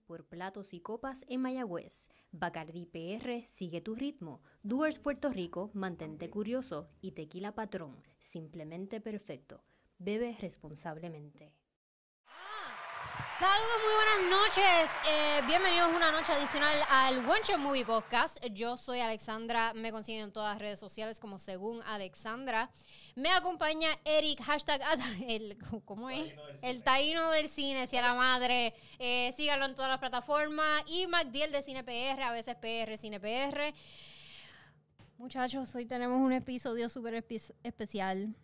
por Platos y Copas en Mayagüez. Bacardi PR, sigue tu ritmo. Duers Puerto Rico, mantente curioso. Y Tequila Patrón, simplemente perfecto. Bebe responsablemente. Saludos, muy buenas noches. Eh, bienvenidos una noche adicional al One Movie Podcast. Yo soy Alexandra, me consiguen en todas las redes sociales como según Alexandra. Me acompaña Eric, hashtag, el, ¿cómo es? El taíno del cine, si a la madre. Eh, síganlo en todas las plataformas. Y MacDiel de Cine PR, a veces PR, Cine PR. Muchachos, hoy tenemos un episodio súper especial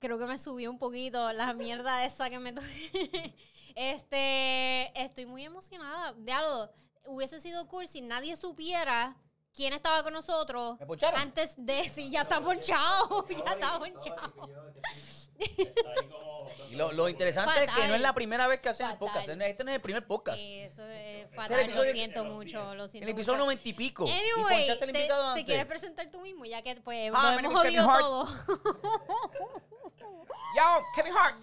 creo que me subió un poquito la mierda esa que me toqué. este, estoy muy emocionada. De algo, hubiese sido cool si nadie supiera quién estaba con nosotros. antes de si ya está ponchado, ya está ponchado. lo, lo interesante es que no es la primera vez que hacen el podcast. Este no es el primer podcast. Sí, eso es fatal. lo siento mucho. Lo siento el episodio noventa y pico. Anyway, y te, te, quieres presentar tú mismo, ya que pues ah, lo hemos todo. Yo, Kevin Hart.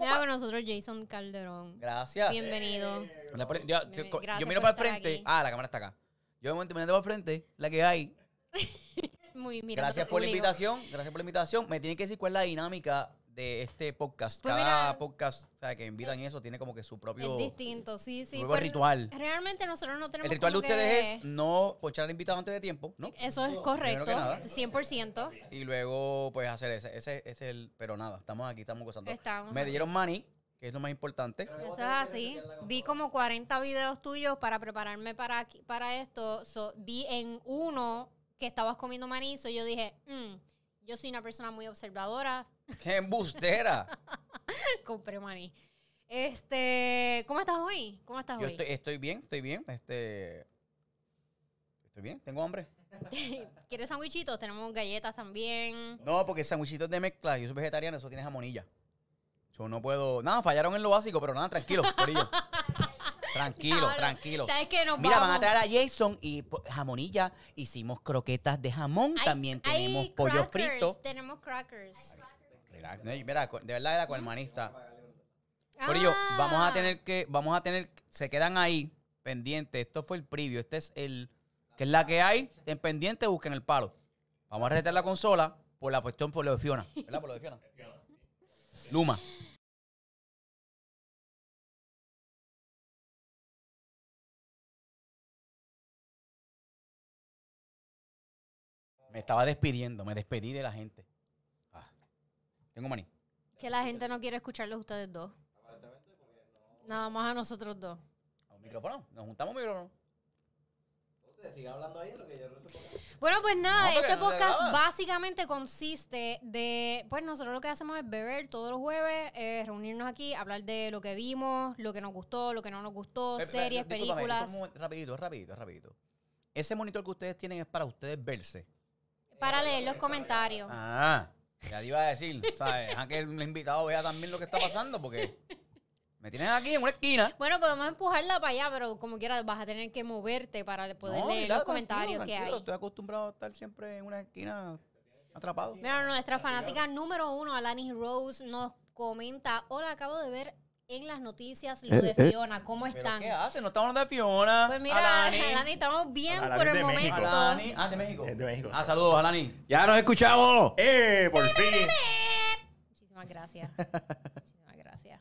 Mira con nosotros Jason Calderón. Gracias. Bienvenido. Eh, yo, miro para el frente. Ah, la cámara está acá. Yo de momento mirando para el frente, la que hay. Muy, mira, Gracias por la invitación. Gracias por la invitación. Me tienen que decir cuál es la dinámica de este podcast. Pues Cada podcast que invitan y eh, eso tiene como que su propio. Es distinto, sí, sí. el ritual. Realmente nosotros no tenemos. El ritual de ustedes es no pochar al invitado antes de tiempo, ¿no? Eso es correcto, 100%. Y luego, pues, hacer ese. Ese es el. Pero nada, estamos aquí, estamos gozando. Estamos. Me dieron money que es lo más importante. Eso es así. Vi como 40 videos tuyos para prepararme para, para esto. vi en uno que estabas comiendo maní, so yo dije, mm, yo soy una persona muy observadora, ¡Qué embustera! Compré maní. Este, ¿cómo estás hoy? ¿Cómo estás hoy? estoy, bien, estoy bien. Este, estoy bien, tengo hambre. ¿Quieres sandwichitos? Tenemos galletas también. No, porque sandwichitos de mezcla, yo soy vegetariano, eso tiene jamonilla. Yo no puedo. Nada, fallaron en lo básico, pero nada, tranquilo, Tranquilo, tranquilo. ¿Sabes qué? Nos Mira, van a traer a Jason y pues, jamonilla. Hicimos croquetas de jamón. También tenemos pollo frito. Tenemos crackers de verdad era el manista. Por ello, ah. vamos a tener que, vamos a tener, se quedan ahí pendientes. Esto fue el previo Este es el, que es la que hay. En pendiente busquen el palo. Vamos a retar la consola por la cuestión por lo de Fiona. ¿Verdad? Por lo de Fiona. Luma. Me estaba despidiendo, me despedí de la gente. Tengo maní. Que la gente no quiere escucharlos ustedes dos. Nada más a nosotros dos. ¿A un micrófono? ¿Nos juntamos un micrófono? hablando ahí Bueno, pues nada, este podcast básicamente consiste de, pues nosotros lo que hacemos es beber todos los jueves, eh, reunirnos aquí, hablar de lo que vimos, lo que nos gustó, lo que no nos gustó, series, películas. Momento, rapidito, rapidito, rapidito. Ese monitor que ustedes tienen es para ustedes verse. Para leer los comentarios. Ah. Ya iba a decir, ¿sabes? Deja que el invitado vea también lo que está pasando porque me tienen aquí en una esquina. Bueno, podemos empujarla para allá, pero como quieras vas a tener que moverte para poder leer los comentarios que hay. Estoy acostumbrado a estar siempre en una esquina atrapado. Mira, nuestra fanática número uno, Alanis Rose, nos comenta, hola, acabo de ver en las noticias lo eh, de eh. Fiona. ¿Cómo están? ¿Qué hacen? No estamos hablando de Fiona. Pues mira, Alani, estamos bien por el momento. ah, de México. de México. Ah, saludos, Alani. Ya nos escuchamos. ¡Eh! Por fin. Muchísimas gracias. Muchísimas gracias.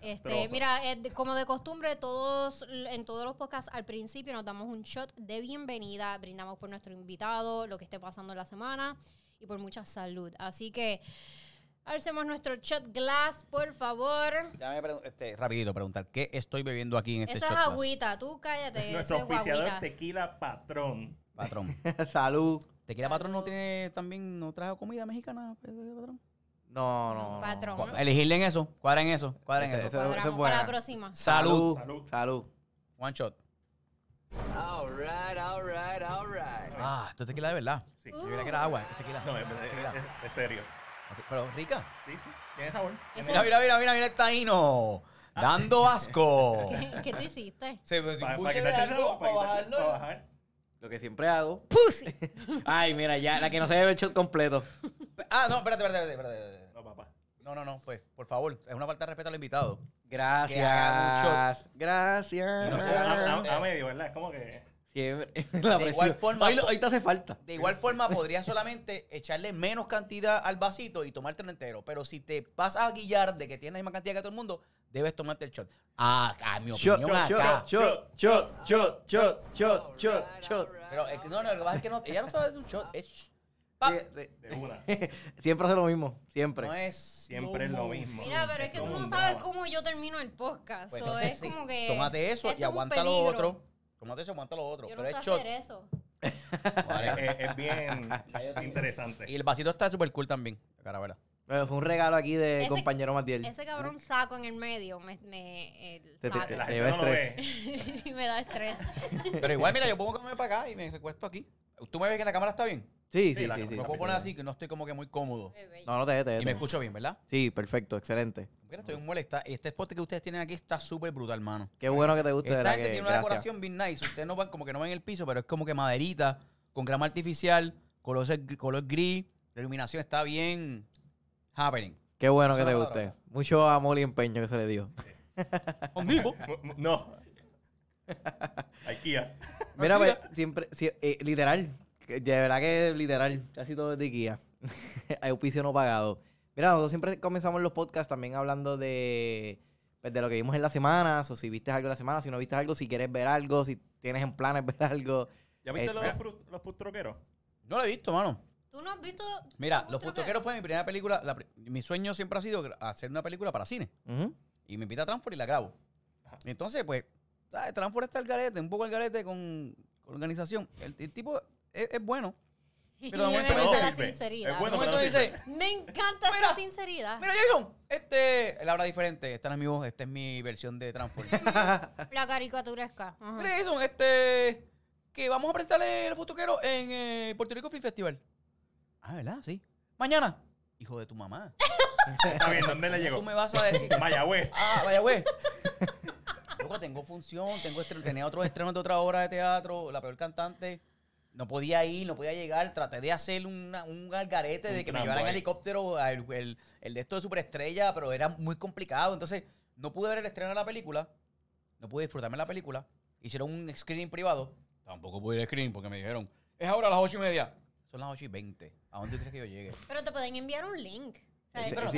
Este, mira, eh, como de costumbre, todos en todos los podcasts al principio nos damos un shot de bienvenida, brindamos por nuestro invitado, lo que esté pasando en la semana y por mucha salud. Así que hacemos nuestro shot glass, por favor. Este, rapidito preguntar, ¿qué estoy bebiendo aquí en este Eso es agüita, tú cállate. Nuestro eso es tequila patrón. Patrón. Salud. ¿Tequila Patrón no tiene también, no trajo comida mexicana? Pues, patrón? No, no. Patrón. Elegirle en eso, en eso, cuadra en eso. para la próxima. Salud. Salud. Salud. One shot. All right, all right, all right. Ah, esto es tequila de verdad. Sí. Yo que era agua, es tequila. No, es, es serio. Pero rica. Sí, sí. Tiene sabor. mira, mira, mira, mira, mira el taíno. Ah. dando asco. ¿Qué, tú hiciste? Sí, para, pues, para quitarse para, bajarlo. Para bajar. Lo que siempre hago. ¡Pusi! Ay, mira, ya, la que no se debe el shot completo. ah, no, espérate, espérate, espérate, No, papá. No, no, no, pues, por favor, es una falta de respeto al invitado. Gracias. Gracias. No, a, a, medio, ¿verdad? Es como que de igual forma, hoy, te hace falta. De igual forma, podrías solamente echarle menos cantidad al vasito y tomarte entero. Pero si te vas a guillar de que tienes la misma cantidad que todo el mundo, debes tomarte el shot. Ah, mi opinión, shot, acá. Shot, shot, shot, shot, shot, shot, shot. Pero el, no, no, lo que pasa es que no, ella no sabe hacer un shot. Es de, una. siempre hace lo mismo, siempre. No es siempre es lo mismo. Mira, pero es, que tú no sabes cómo yo termino el podcast. es como que tómate eso y aguanta lo otro no te lo otro. Yo no sé es hacer eso. Eh, eh, es, bien interesante. Y el vasito está súper cool también, ¿verdad? Pero fue un regalo aquí de compañero Matiel. Ese cabrón saco en el medio me, me el saco. me da estrés. Pero igual, mira, yo pongo que me para acá y me recuesto aquí. ¿Tú me ves que la cámara está bien? Sí, sí, sí. me puedo poner así que no estoy como que muy cómodo. No, no te, te, Y me escucho bien, ¿verdad? Sí, perfecto, excelente. Mira, estoy muy molesta. Este spot que ustedes tienen aquí está súper brutal, mano. Qué bueno que te guste. Esta gente tiene una decoración bien nice. Ustedes no van como que no ven el piso, pero es como que maderita, con grama artificial, color, color gris, la iluminación está bien happening. Qué bueno que te guste. Mucho amor y empeño que se le dio. no. Ikea. Mira, siempre, si, eh, literal, de verdad que literal, casi todo es de guía. Hay oficio no pagado. Mira, nosotros siempre comenzamos los podcasts también hablando de, pues, de lo que vimos en la semana, o si viste algo en la semana, si no viste algo, si quieres ver algo, si tienes en planes ver algo. ¿Ya viste eh, los, futroqueros? No lo he visto, mano. ¿Tú no has visto? Mira, Los futroqueros fue mi primera película. mi sueño siempre ha sido hacer una película para cine. Y me invita a Transfer y la grabo. Entonces, pues, ¿sabes? Transfer está el garete, un poco el garete con, organización. el, tipo es, bueno. Pero de momento me sinceridad. bueno, me me encanta esa sinceridad. Mira, Jason, este, él habla diferente, esta no es mi voz, esta es mi versión de transporte la caricaturesca. Mira, Jason, este, que vamos a presentarle el futuquero en eh, Puerto Rico Film Festival. Ah, ¿verdad? Sí. Mañana, hijo de tu mamá. Está bien, ¿dónde le llegó? Tú me vas a decir. Mayagüez. Ah, Mayagüez. Luego tengo función, tengo estreno, tenía otros estrenos de otra obra de teatro, La Peor Cantante. No podía ir, no podía llegar. Traté de hacer un algarete de que me llevaran helicóptero el, el, de esto de superestrella, pero era muy complicado. Entonces, no pude ver el estreno de la película. No pude disfrutarme de la película. Hicieron un screening privado. Tampoco pude ir al screening porque me dijeron, es ahora las ocho y media. Son las ocho y veinte. ¿A dónde crees que yo llegue? Pero te pueden enviar un link. pero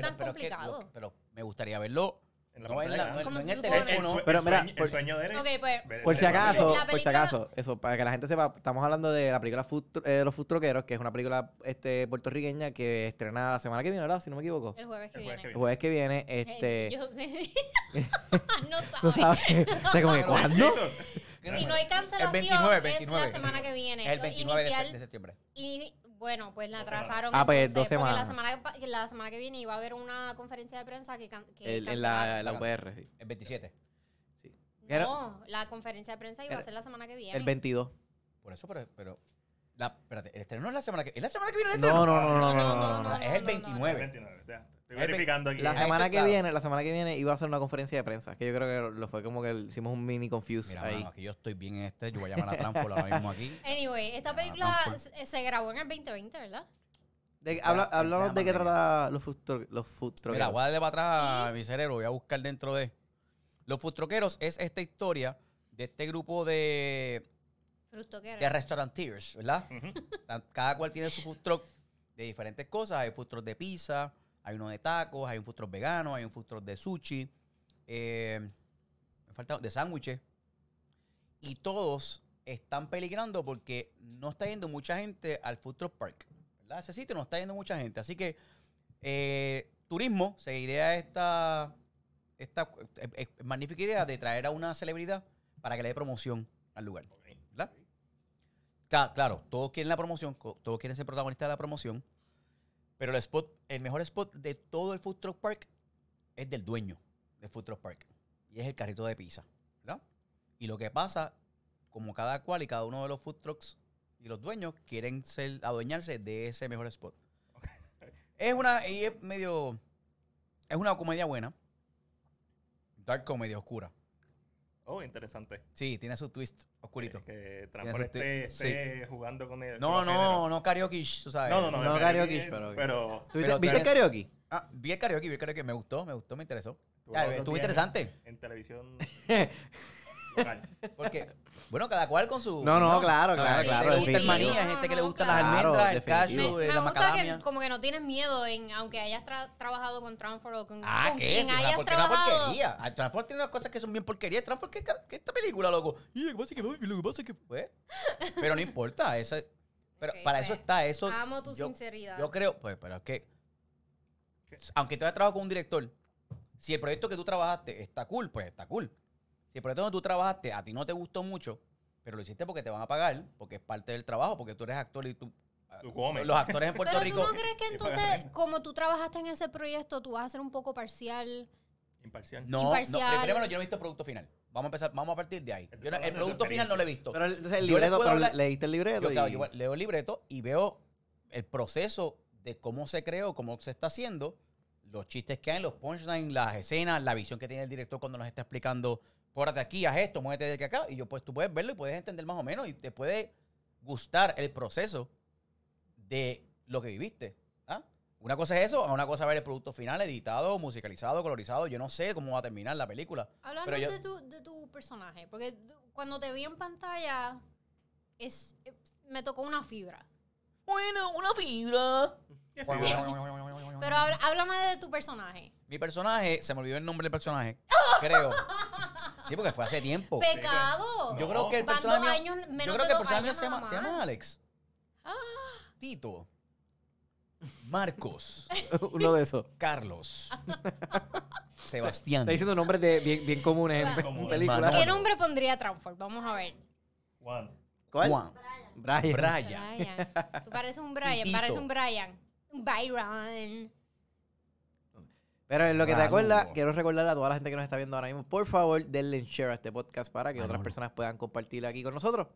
Tan complicado. pero me gustaría verlo no, en, el teléfono. pero mira, por, sueño de él. pues, por, si acaso, por si acaso, eso, para que la gente sepa, estamos hablando de la película Food, eh, Los Food que es una película este, puertorriqueña que estrena la semana que viene, ¿verdad? Si no me equivoco. El jueves que, viene. El jueves que viene, este. no sabe. no sabe. O como que ¿cuándo? Si no hay cancelación, 29, 29, es la semana que viene. El 29 de septiembre. Y bueno, pues la atrasaron. Ah, pues dos semanas. Porque la, semana, la semana, que viene iba a haber una conferencia de prensa que. que en la, la UPR, sí. El 27. Sí. No, la conferencia de prensa iba a ser la semana que viene. El 22. Por eso, pero. pero la, espérate, el estreno no es la semana que. ¿Es la semana que viene el estreno? No, no, no, no. no, no, es el 29. El 29, verificando aquí. La semana que viene, la semana que viene iba a hacer una conferencia de prensa, que yo creo que lo fue como que hicimos un mini confuse Mira, ahí. aquí yo estoy bien en este, yo voy a llamar a Trámpola ahora mismo aquí. Anyway, esta ah, película pues. eh, se, grabó en el 2020, ¿verdad? hablamos de qué trata los food, los food Mira, voy a darle para atrás a mi cerebro, voy a buscar dentro de. Los Futroqueros es esta historia de este grupo de, de restauranteers, ¿verdad? Cada cual tiene su food truck de diferentes cosas. Hay food truck de pizza, hay uno de tacos, hay un food vegano, hay un food de sushi, eh, falta de sándwiches. Y todos están peligrando porque no está yendo mucha gente al food park. ¿verdad? Ese sitio no está yendo mucha gente. Así que eh, turismo se idea esta, esta eh, magnífica idea de traer a una celebridad para que le dé promoción al lugar. Claro, todos quieren la promoción, todos quieren ser protagonistas de la promoción. Pero el mejor spot de todo el Food Truck Park es del dueño del Food Truck Park. Y es el carrito de pizza, Y lo que pasa, como cada cual y cada uno de los food trucks y los dueños quieren ser, adueñarse de ese mejor spot. Es una, y es medio, es una comedia buena. Dark comedia oscura. Oh, interesante. Sí, tiene su twist oscurito. Eh, que transporte esté, jugando con él. No, no, no karaoke, tú sabes. No, no, no. No karaoke, pero. ¿Viste karaoke? Ah, vi el karaoke, vi el karaoke. Me gustó, me gustó, me interesó. Estuvo interesante. En televisión. Porque, bueno, cada cual con su. No, no, claro, claro, claro. Gente que le gente que le gustan las almendras, el cashew, la macadamia. como que no tienes miedo en, aunque hayas trabajado con Transport o con, ah, con quien es? hayas una, trabajado. Una porquería. Ah, tiene unas cosas que son bien porquerías. Transport, ¿qué, qué esta película, loco? Y lo que pasa es que fue. Pero no importa, eso pero para pues, eso está eso. Amo tu sinceridad. Yo creo, pues, pero es que aunque tú hayas trabajado con un director, si el proyecto que tú trabajaste está cool, pues está cool. Si proyecto que tú trabajaste, a ti no te gustó mucho, pero lo hiciste porque te van a pagar, porque es parte del trabajo, porque tú eres actor y tú ah, Los actores en Puerto ¿Pero Rico. ¿Tú no crees que entonces, como tú trabajaste en ese proyecto, tú vas a ser un poco parcial? Imparcial. No, primero yo no he visto el producto final. Vamos a empezar, vamos a partir de ahí. el producto final no lo he visto. Pero entonces el libreto, leíste el libreto. leo el libreto y veo el proceso de cómo se creó, cómo se está haciendo, los chistes que hay, los punchlines, las escenas, la visión que tiene el director cuando nos está explicando de aquí, haz esto, muévete de aquí acá. Y yo, pues tú puedes verlo y puedes entender más o menos y te puede gustar el proceso de lo que viviste. ¿ah? Una cosa es eso, una cosa es ver el producto final editado, musicalizado, colorizado. Yo no sé cómo va a terminar la película. Hablando de, tu, personaje, porque cuando te vi en pantalla, es, me tocó una fibra. Bueno, una fibra. Pero háblame de tu personaje. Mi personaje, se me olvidó el nombre del personaje, creo. Sí, porque fue hace tiempo. Pecado. Yo creo que el personaje años, menos yo creo que por personaje se, llama, se llama Alex. Ah. Tito. Marcos. Uno de esos. Carlos. Sebastián. Está diciendo nombres de bien, bien comunes en ¿Qué nombre pondría Transform? Vamos a ver. Juan. ¿Cuál? Juan. Brian. Brian. Brian. Brian. Tú pareces un Brian, pareces un Brian. Byron. Pero en lo que te acuerdas, quiero recordarle a toda la gente que nos está viendo ahora mismo, por favor, denle share a este podcast para que otras personas puedan compartirlo aquí con nosotros.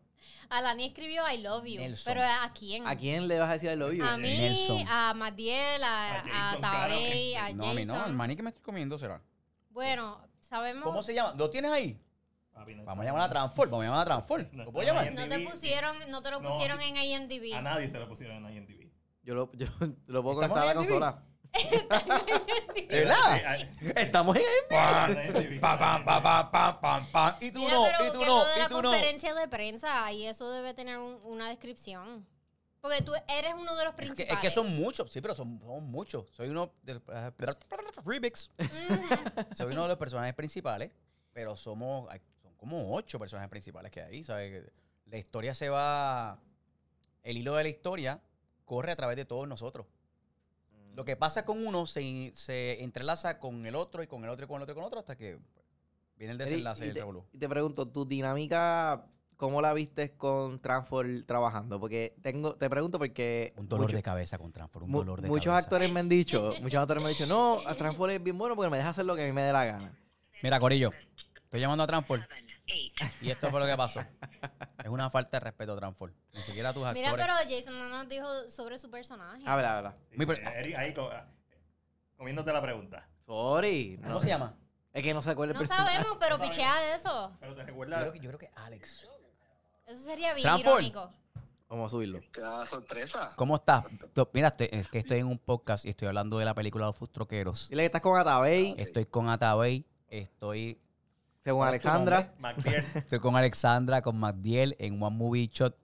Alani escribió I love you. Pero ¿a quién? ¿A quién le vas a decir I love you? A mí, a Matiel, a, a, a a Jason. No, a mí no, al maní que me estoy comiendo será. Bueno, sabemos... ¿Cómo se llama? ¿Lo tienes ahí? Vamos a llamar a Transform, vamos a llamar a Transform. puedo No te pusieron, no te lo pusieron en IMDb. A nadie se lo pusieron en IMDb. Yo lo, yo lo puedo conectar a la consola. ¿Verdad? Estamos en Pam, pam, pam, pam, pam, pam, Y tú no, y tú no, y tú no. conferencia de prensa, y eso debe tener una descripción. Porque tú eres uno de los principales. es que son muchos, sí, pero son, son muchos. Soy uno de Remix. Soy uno de los personajes principales, pero somos son como ocho personajes principales que hay, ¿sabes? La historia se va el hilo de la historia corre a través de todos nosotros. Lo mm. que pasa con uno se, entrelaza con el otro y con el otro y con el otro y con el otro hasta que pues, viene el desenlace y, y Te, pregunto, tu dinámica ¿cómo la viste con Transform trabajando? Porque tengo, te pregunto porque... Un dolor de cabeza con Transform, un dolor de muchos Actores me han dicho, muchos actores me han dicho, no, Transform es bien bueno porque me deja hacer lo que a mí me dé la gana. Mira, Corillo, estoy llamando a Transform. Y esto fue lo que pasó. es una falta de respeto, Transform. Ni siquiera tus actores. Mira, pero Jason no nos dijo sobre su personaje. Ah, habla. Mi eh, ahí ah, comiéndote la pregunta. Sorry. ¿Cómo se llama? Es que no se acuerda el No sabemos, pero No pichea de eso. Pero te recuerda. yo creo que Alex. Eso sería bien irónico. Vamos a subirlo. ¡Qué sorpresa. ¿Cómo estás? Mira, es que estoy en un podcast y estoy hablando de la película Los Fustroqueros. Dile que estás con Atabey. Estoy con Atabey, estoy Alexandra. Estoy con Alexandra, con MacDiel en One Movie Shot.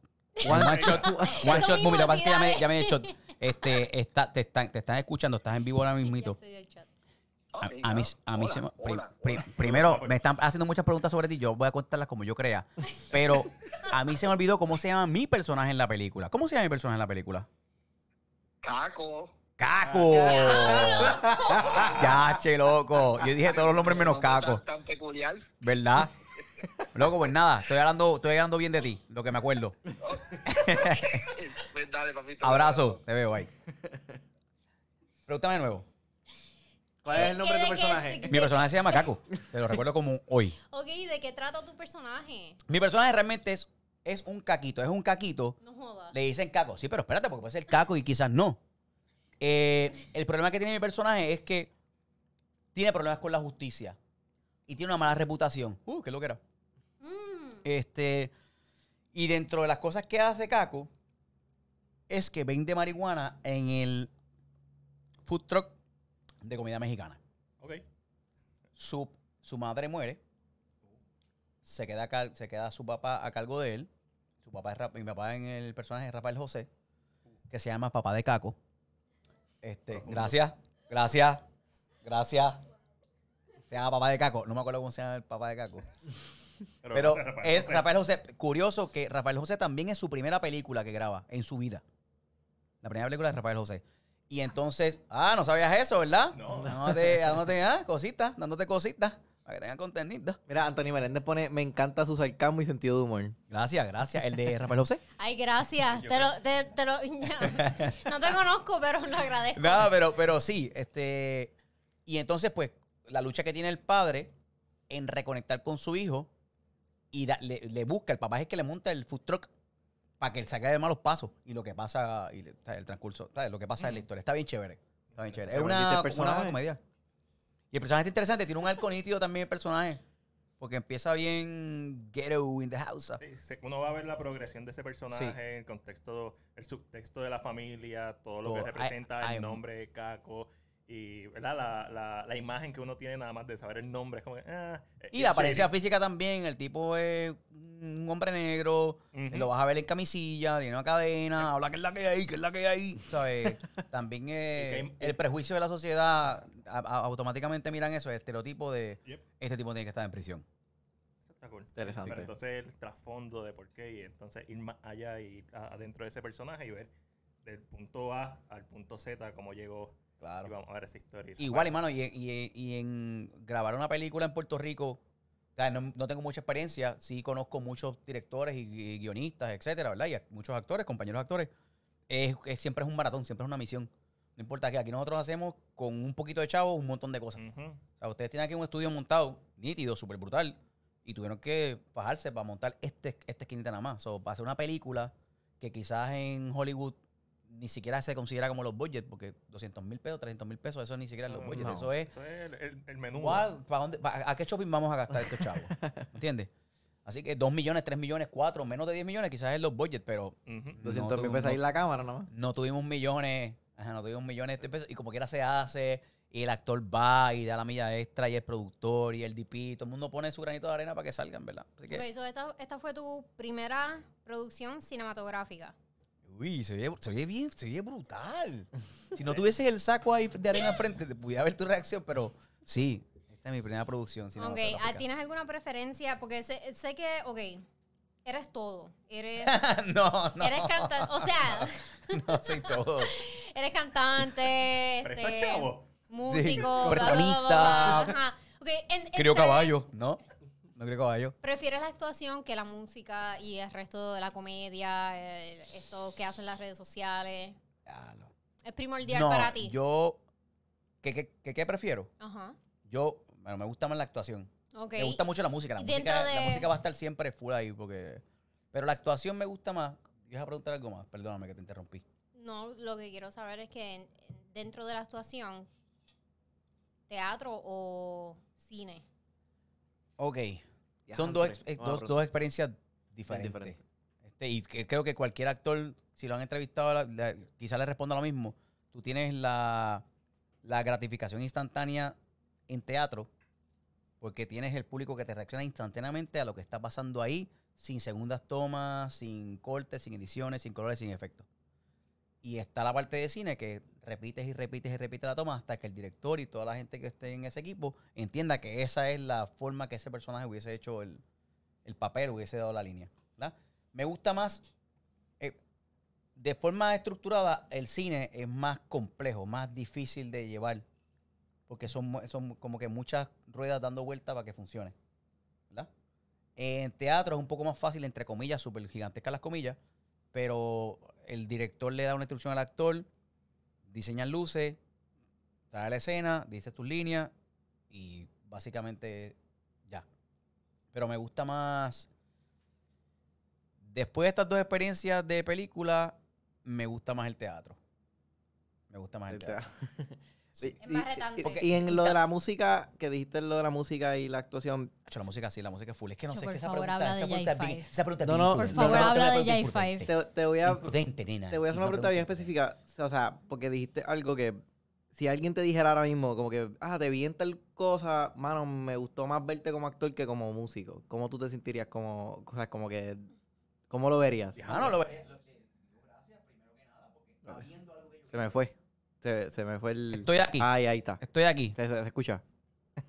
One, Shot, one shot Movie. Lo que ya me, he hecho... Este, te, están, escuchando, estás en vivo ahora mismito. A, mí, a mí se primero, me están haciendo muchas preguntas sobre ti. Yo voy a contarlas como yo crea. Pero a mí se me olvidó cómo se llama mi personaje en la película. ¿Cómo se llama mi personaje en la película? Caco. Caco. Ah, caché loco. Yo dije todos los nombres menos Caco. Tan, peculiar. ¿Verdad? Loco, pues nada, estoy hablando, estoy hablando bien de ti, lo que me acuerdo. Pues abrazo, te veo ahí. Pregúntame de nuevo. ¿Cuál es el nombre de tu personaje? Mi personaje se llama Caco. Te lo recuerdo como hoy. Ok, ¿de qué trata tu personaje? Mi personaje realmente es, es un caquito. Es un caquito. No jodas. Le dicen caco. Sí, pero espérate, porque puede ser caco y quizás no. Eh, el problema que tiene mi personaje es que tiene problemas con la justicia y tiene una mala reputación. Uh, qué lo que era. Mm. Este, y dentro de las cosas que hace Caco es que vende marihuana en el food truck de comida mexicana. Ok. Su, su madre muere. Se queda, se queda su papá a cargo de él. Su papá es, mi papá en el personaje es Rafael José, que se llama Papá de Caco. Este, gracias, gracias, gracias. Se llama papá de Caco. No me acuerdo cómo se llama el papá de Caco. Pero, es Rafael José. Curioso que Rafael José también es su primera película que graba en su vida. La primera película de Rafael José. Y entonces, ah, no sabías eso, ¿verdad? No. Dándote, dándote ah, cositas, dándote cositas. Para que tengan contenido. Mira, Anthony Meléndez pone, me encanta su sarcasmo y sentido de humor. Gracias, gracias. El de Rafael José. Ay, gracias. te lo, te, lo, no te conozco, pero lo agradezco. Nada, no, pero, pero sí. Este, y entonces, pues, la lucha que tiene el padre en reconectar con su hijo y le, busca, el papá es que le monta el food truck para que él saque de malos pasos y lo que pasa, el transcurso, lo que pasa en la historia. Está bien chévere. Está bien chévere. Es una, una comedia. Y el personaje está interesante, tiene un arco también el personaje. Porque empieza bien ghetto in the house. Sí, uno va a ver la progresión de ese personaje, en el contexto, el subtexto de la familia, todo lo que representa, el nombre, de Caco, y ¿verdad? La, imagen que uno tiene nada más de saber el nombre es como ah, eh, Y la apariencia física también. El tipo es un hombre negro. Lo vas a ver en camisilla, tiene una cadena. Habla que es la que hay, que es la que hay. ¿Sabes? también el prejuicio de la sociedad automáticamente miran eso. El estereotipo de este tipo tiene que estar en prisión. Interesante. entonces el trasfondo de por qué. Y entonces ir más allá y adentro de ese personaje y ver del punto A al punto Z cómo llegó Claro. Igual, hermano, y, en grabar una película en Puerto Rico, no, tengo mucha experiencia, sí conozco muchos directores y, guionistas, etcétera, ¿verdad? Y muchos actores, compañeros actores. Es, siempre es un maratón, siempre es una misión. No importa que aquí nosotros hacemos con un poquito de chavo un montón de cosas. O sea, ustedes tienen aquí un estudio montado, nítido, súper brutal, y tuvieron que bajarse para montar este, esta esquinita nada más. O para hacer una película que quizás en Hollywood ni siquiera se considera como los budgets, porque 200 mil pesos, 300 mil pesos, eso ni siquiera es los budgets, eso es... Eso el, menú. ¿A qué shopping vamos a gastar estos chavos? ¿Entiendes? Así que 2 millones, 3 millones, 4, menos de 10 millones, quizás es los budgets, pero... 200 mil pesos ahí en la cámara nomás. No tuvimos millones, no tuvimos millones de pesos, y como quiera se hace, y el actor va y da la milla extra, y el productor, y el DP, todo el mundo pone su granito de arena para que salgan, ¿verdad? Así que... Ok, esta, esta fue tu primera producción cinematográfica. Uy, se oye bien, se oye brutal. Si no tuvieses el saco ahí de arena frente, te pudiera ver tu reacción, pero sí, esta es mi primera producción. Ok, ah, ¿tienes alguna preferencia? Porque sé, que, ok, eres todo. Eres. no, no. Eres cantante. O sea. no, soy todo. eres cantante. Este, músico. Sí, crió Creo caballo, ¿no? No creo caballo. ¿Prefieres la actuación que la música y el resto de la comedia, eh, esto que hacen las redes sociales? ¿Es primordial para ti? yo... ¿qué, prefiero? Ajá. Yo... Bueno, me gusta más la actuación. Me gusta mucho la música. La música, va a estar siempre full ahí porque... Pero la actuación me gusta más. ¿Quieres preguntar algo más. Perdóname que te interrumpí. No, lo que quiero saber es que dentro de la actuación, teatro o cine. Ok. Son eh, dos, experiencias diferentes. Este, y creo que cualquier actor, si lo han entrevistado, quizá le responda lo mismo. Tú tienes la, la gratificación instantánea en teatro porque tienes el público que te reacciona instantáneamente a lo que está pasando ahí, sin segundas tomas, sin cortes, sin ediciones, sin colores, sin efectos. Y está la parte de cine que repites y repites y repites la toma hasta que el director y toda la gente que esté en ese equipo entienda que esa es la forma que ese personaje hubiese hecho el, papel, hubiese dado la línea. Me gusta más, eh, de forma estructurada, el cine es más complejo, más difícil de llevar, porque son, son como que muchas ruedas dando vueltas para que funcione. En teatro es un poco más fácil, entre comillas, súper gigantescas las comillas, pero el director le da una instrucción al actor, diseña luces, trae la escena, dice tus líneas y básicamente ya. Pero me gusta más. Después de estas dos experiencias de película, me gusta más el teatro. Me gusta más el, teatro. Sí. Y, y, en lo de la música, que dijiste lo de la música y la actuación. Hecho, la música sí, la música full. Es que no sé qué esa pregunta, esa pregunta, no, Por favor, habla de J5. Te, te, voy a. Te voy a hacer una pregunta bien específica. O sea, porque dijiste algo que. Si alguien te dijera ahora mismo, como que, ah, te vi en tal cosa, mano, me gustó más verte como actor que como músico. ¿Cómo tú te sentirías como, o sea, como que, cómo lo verías? Ah, no, lo vería. Se me fue. Se, me fue el. Estoy aquí. Ahí, está. Estoy aquí. Se, escucha.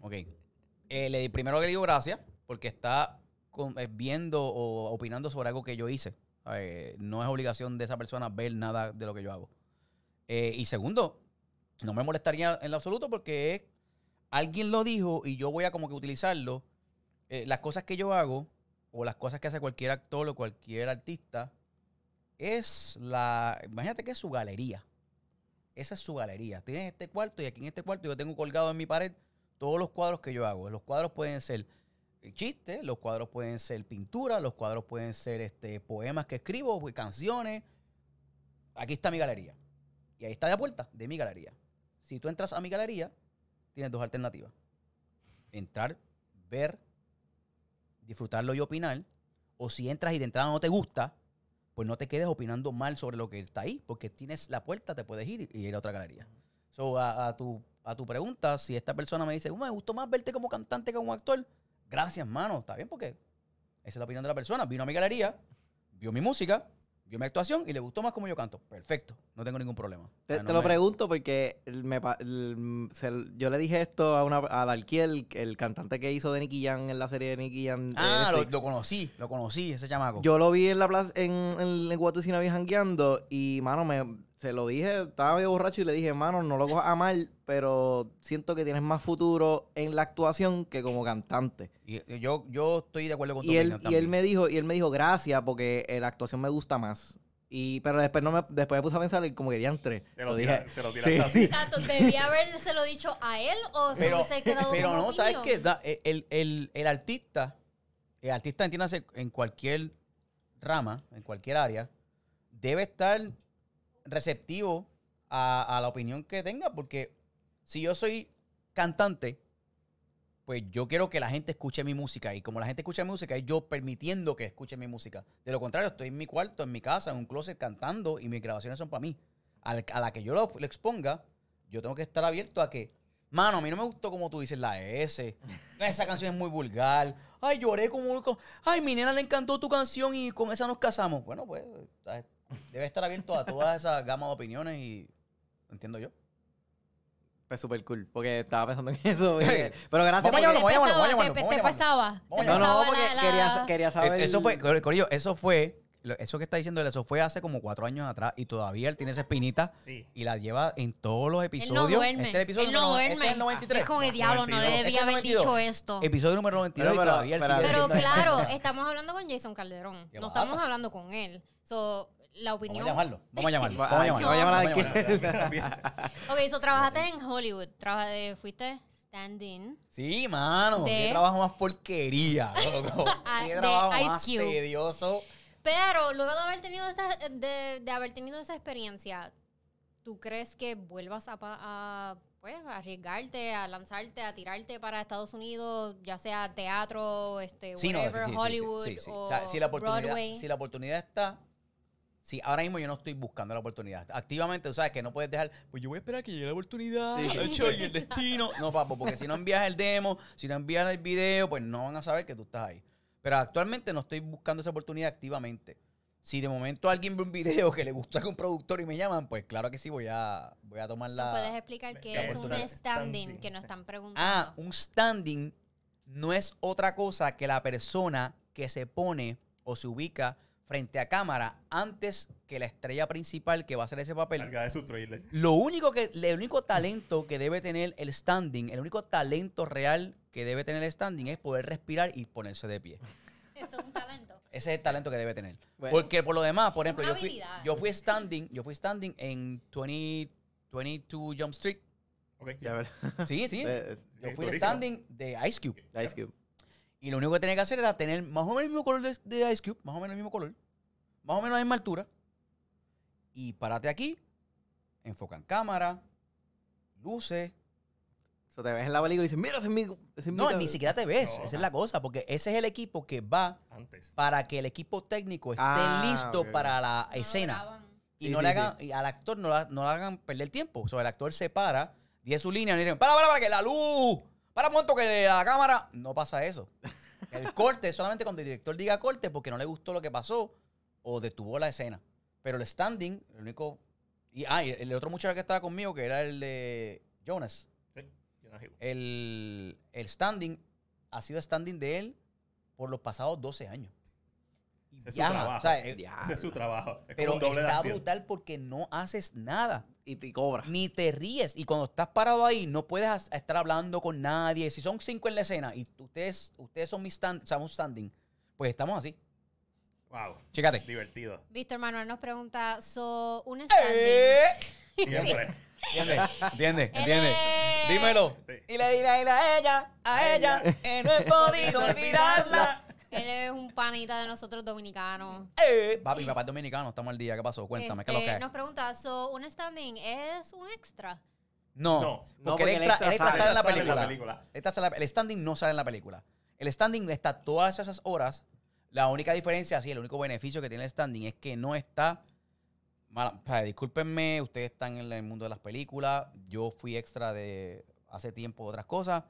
Ok. Eh, primero le digo gracias porque está eh, viendo o opinando sobre algo que yo hice. Eh, no es obligación de esa persona ver nada de lo que yo hago. y segundo, no me molestaría en lo absoluto porque alguien lo dijo y yo voy a como que utilizarlo. las cosas que yo hago o las cosas que hace cualquier actor o cualquier artista es la. Imagínate que es su galería. Esa es su galería. Tienes este cuarto y aquí en este cuarto yo tengo colgado en mi pared todos los cuadros que yo hago. Los cuadros pueden ser eh, chistes, los cuadros pueden ser pintura, los cuadros pueden ser este, poemas que escribo, pues, canciones. Aquí está mi galería. Y ahí está la puerta de mi galería. Si tú entras a mi galería, tienes dos alternativas. Entrar, ver, disfrutarlo y opinar. O si entras y de entrada no te gusta, pues no te quedes opinando mal sobre lo que está ahí, porque tienes la puerta, te puedes ir y ir a otra galería. So, a, tu, a tu pregunta, si esta persona me dice, uh, me gustó más verte como cantante que como actor, gracias, mano, está bien, porque esa es la opinión de la persona. Vino a mi galería, vio mi música, yo mi actuación y le gustó más como yo canto. Perfecto, no tengo ningún problema. Te, lo pregunto porque yo le dije esto a, una, a el cantante que hizo de Nicky Jam en la serie de Nicky Jam. Ah, lo, conocí, lo conocí, ese chamaco. Yo lo vi en la plaza, en, en, y mano, me, se lo dije, estaba medio borracho y le dije, hermano, no lo cojas a mal, pero siento que tienes más futuro en la actuación que como cantante. Y, eh, yo, yo estoy de acuerdo con tu y él, Y él me dijo, y él me dijo, gracias, porque eh, la actuación me gusta más. Y, pero después no me, después me puse a pensar y como que diantre. Se lo, dije. se lo sí. así. Exacto, debía haberse lo dicho a él o se hubiese quedado Pero no, ¿sabes qué? Eh, el, el, artista, el artista en cualquier rama, en cualquier área, debe estar receptivo a, la opinión que tenga, porque si yo soy cantante, pues yo quiero que la gente escuche mi música. Y como la gente escucha mi música, es yo permitiendo que escuche mi música. De lo contrario, estoy en mi cuarto, en mi casa, en un closet cantando y mis grabaciones son para mí. a la que yo lo, exponga, yo tengo que estar abierto a que, mano, a mí no me gustó como tú dices la S. Esa canción es muy vulgar. Ay, lloré como... Ay, mi nena le encantó tu canción y con esa nos casamos. Bueno, pues Debe estar abierto a todas esas gamas de opiniones y. Entiendo yo. Pues súper cool, porque estaba pensando en eso. pero gracias Vamos a llamarlo, vamos a Te pasaba. No, no, porque Quería, e-, saber. Eso fue, Corillo, eso fue. Eso que está diciendo él, eso fue hace como cuatro años atrás y todavía él tiene esa espinita y la lleva en todos los Él no episodios. Este duerme. Este episodio Él no este es el con el diablo, no le debía este haber dicho esto. Episodio número 92 Pero, claro, estamos hablando con Jason Calderón. No estamos hablando con él. So, la opinión. Vamos a llamarlo. Vamos a llamarlo. Vamos a llamarlo. Vamos a llamarlo. ok, eso trabajaste en Hollywood. Eh, fuiste stand-in. Sí, mano. De... Qué trabajo más porquería, ah, qué trabajo más tedioso. Pero luego de haber tenido esa, de, haber tenido esa experiencia, ¿tú crees que vuelvas a, pues, arriesgarte, a lanzarte, a tirarte para Estados Unidos, ya sea teatro, este, whatever, sí, Hollywood sí, o, Si la oportunidad está, Sí, ahora mismo yo no estoy buscando la oportunidad. Activamente, tú sabes que no puedes dejar, pues yo voy a esperar que llegue la oportunidad, el show y el destino. No, papo, porque si no envías el demo, si no envías el video, pues no van a saber que tú estás ahí. Pero actualmente no estoy buscando esa oportunidad activamente. Si de momento alguien ve un video que le gusta a un productor y me llaman, pues claro que sí, voy a, voy a tomar la. ¿Puedes explicar qué es un standing, que nos están preguntando? Ah, un standing no es otra cosa que la persona que se pone o se ubica frente a cámara antes que la estrella principal que va a hacer ese papel. Lo único que, el único talento que debe tener el standing, el único talento real que debe tener el standing es poder respirar y ponerse de pie. es un talento. Ese es el talento que debe tener. Porque por lo demás, por ejemplo, yo fui, yo fui, standing, yo fui standing en twenty 22 Jump Street. Okay. sí, sí. yo fui standing de Ice Cube. Ice Cube. Y lo único que tenía que hacer era tener más o menos el mismo color de, Ice Cube, más o menos el mismo color, más o menos la misma altura. Y párate aquí, enfoca en cámara, luces. sea, te ves en la película y dices, mira, ese es mi. no, ni siquiera te ves. Esa es la cosa, porque ese es el equipo que va para que el equipo técnico esté ah, listo para la escena. y no le hagan, al actor no, no le hagan perder tiempo. O sea, el actor se para, dice su línea y dicen, para, para, para, que la luz. Para un momento que la cámara no pasa eso. El corte solamente cuando el director diga corte porque no le gustó lo que pasó o detuvo la escena. Pero el standing, el único. Y, ah, el otro muchacho que estaba conmigo, que era el de Jonas. El, standing ha sido standing de él por los pasados 12 años. es, su eh, es, su trabajo. pero está brutal porque no haces nada y te cobra. Ni te ríes. Y cuando estás parado ahí, no puedes estar hablando con nadie. Si son cinco en la escena y ustedes, ustedes son mis stand, somos standing, pues estamos así. Wow. Chécate. Divertido. Víctor Manuel nos pregunta, ¿so un eh. standing? Siempre. Sí. ¿Entiendes? ¿Entiendes? Dímelo. Y le diré a ella, a ella, ella. no he podido olvidarla. Él es un panita de nosotros dominicanos. Eh, papi, papá es dominicano, estamos al día. ¿Qué pasó? Cuéntame, ¿qué lo este, que Nos pregunta, ¿un standing es un extra? No, no, porque, el, extra, sale, en la película. El, standing no sale en la película. El standing está todas esas horas. La única diferencia, sí, el único beneficio que tiene el standing es que no está... discúlpenme, ustedes están en el mundo de las películas. Yo fui extra de hace tiempo otras cosas.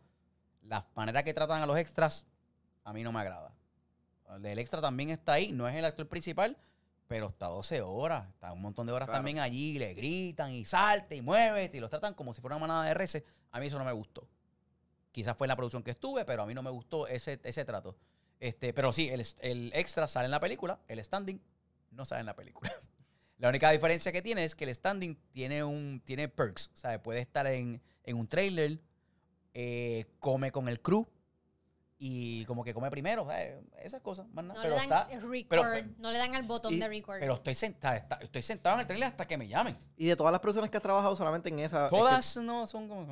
La manera que tratan a los extras a mí no me agrada. El extra también está ahí, no es el actor principal, pero está 12 horas, está un montón de horas también allí, le gritan y salte y muévete y los tratan como si fuera una manada de reces. A mí eso no me gustó. Quizás fue en la producción que estuve, pero a mí no me gustó ese, ese trato. Este, pero sí, el, extra sale en la película, el standing no sale en la película. La única diferencia que tiene es que el standing tiene un tiene perks. O sea, puede estar en, un trailer, eh, come con el crew, y como que come primero, eh, esas cosas, No pero le dan record, no le dan al botón de record. Pero estoy, sentado, estoy sentado en el trailer hasta que me llamen. Y de todas las producciones que has trabajado, solamente en esa. Todas no son como.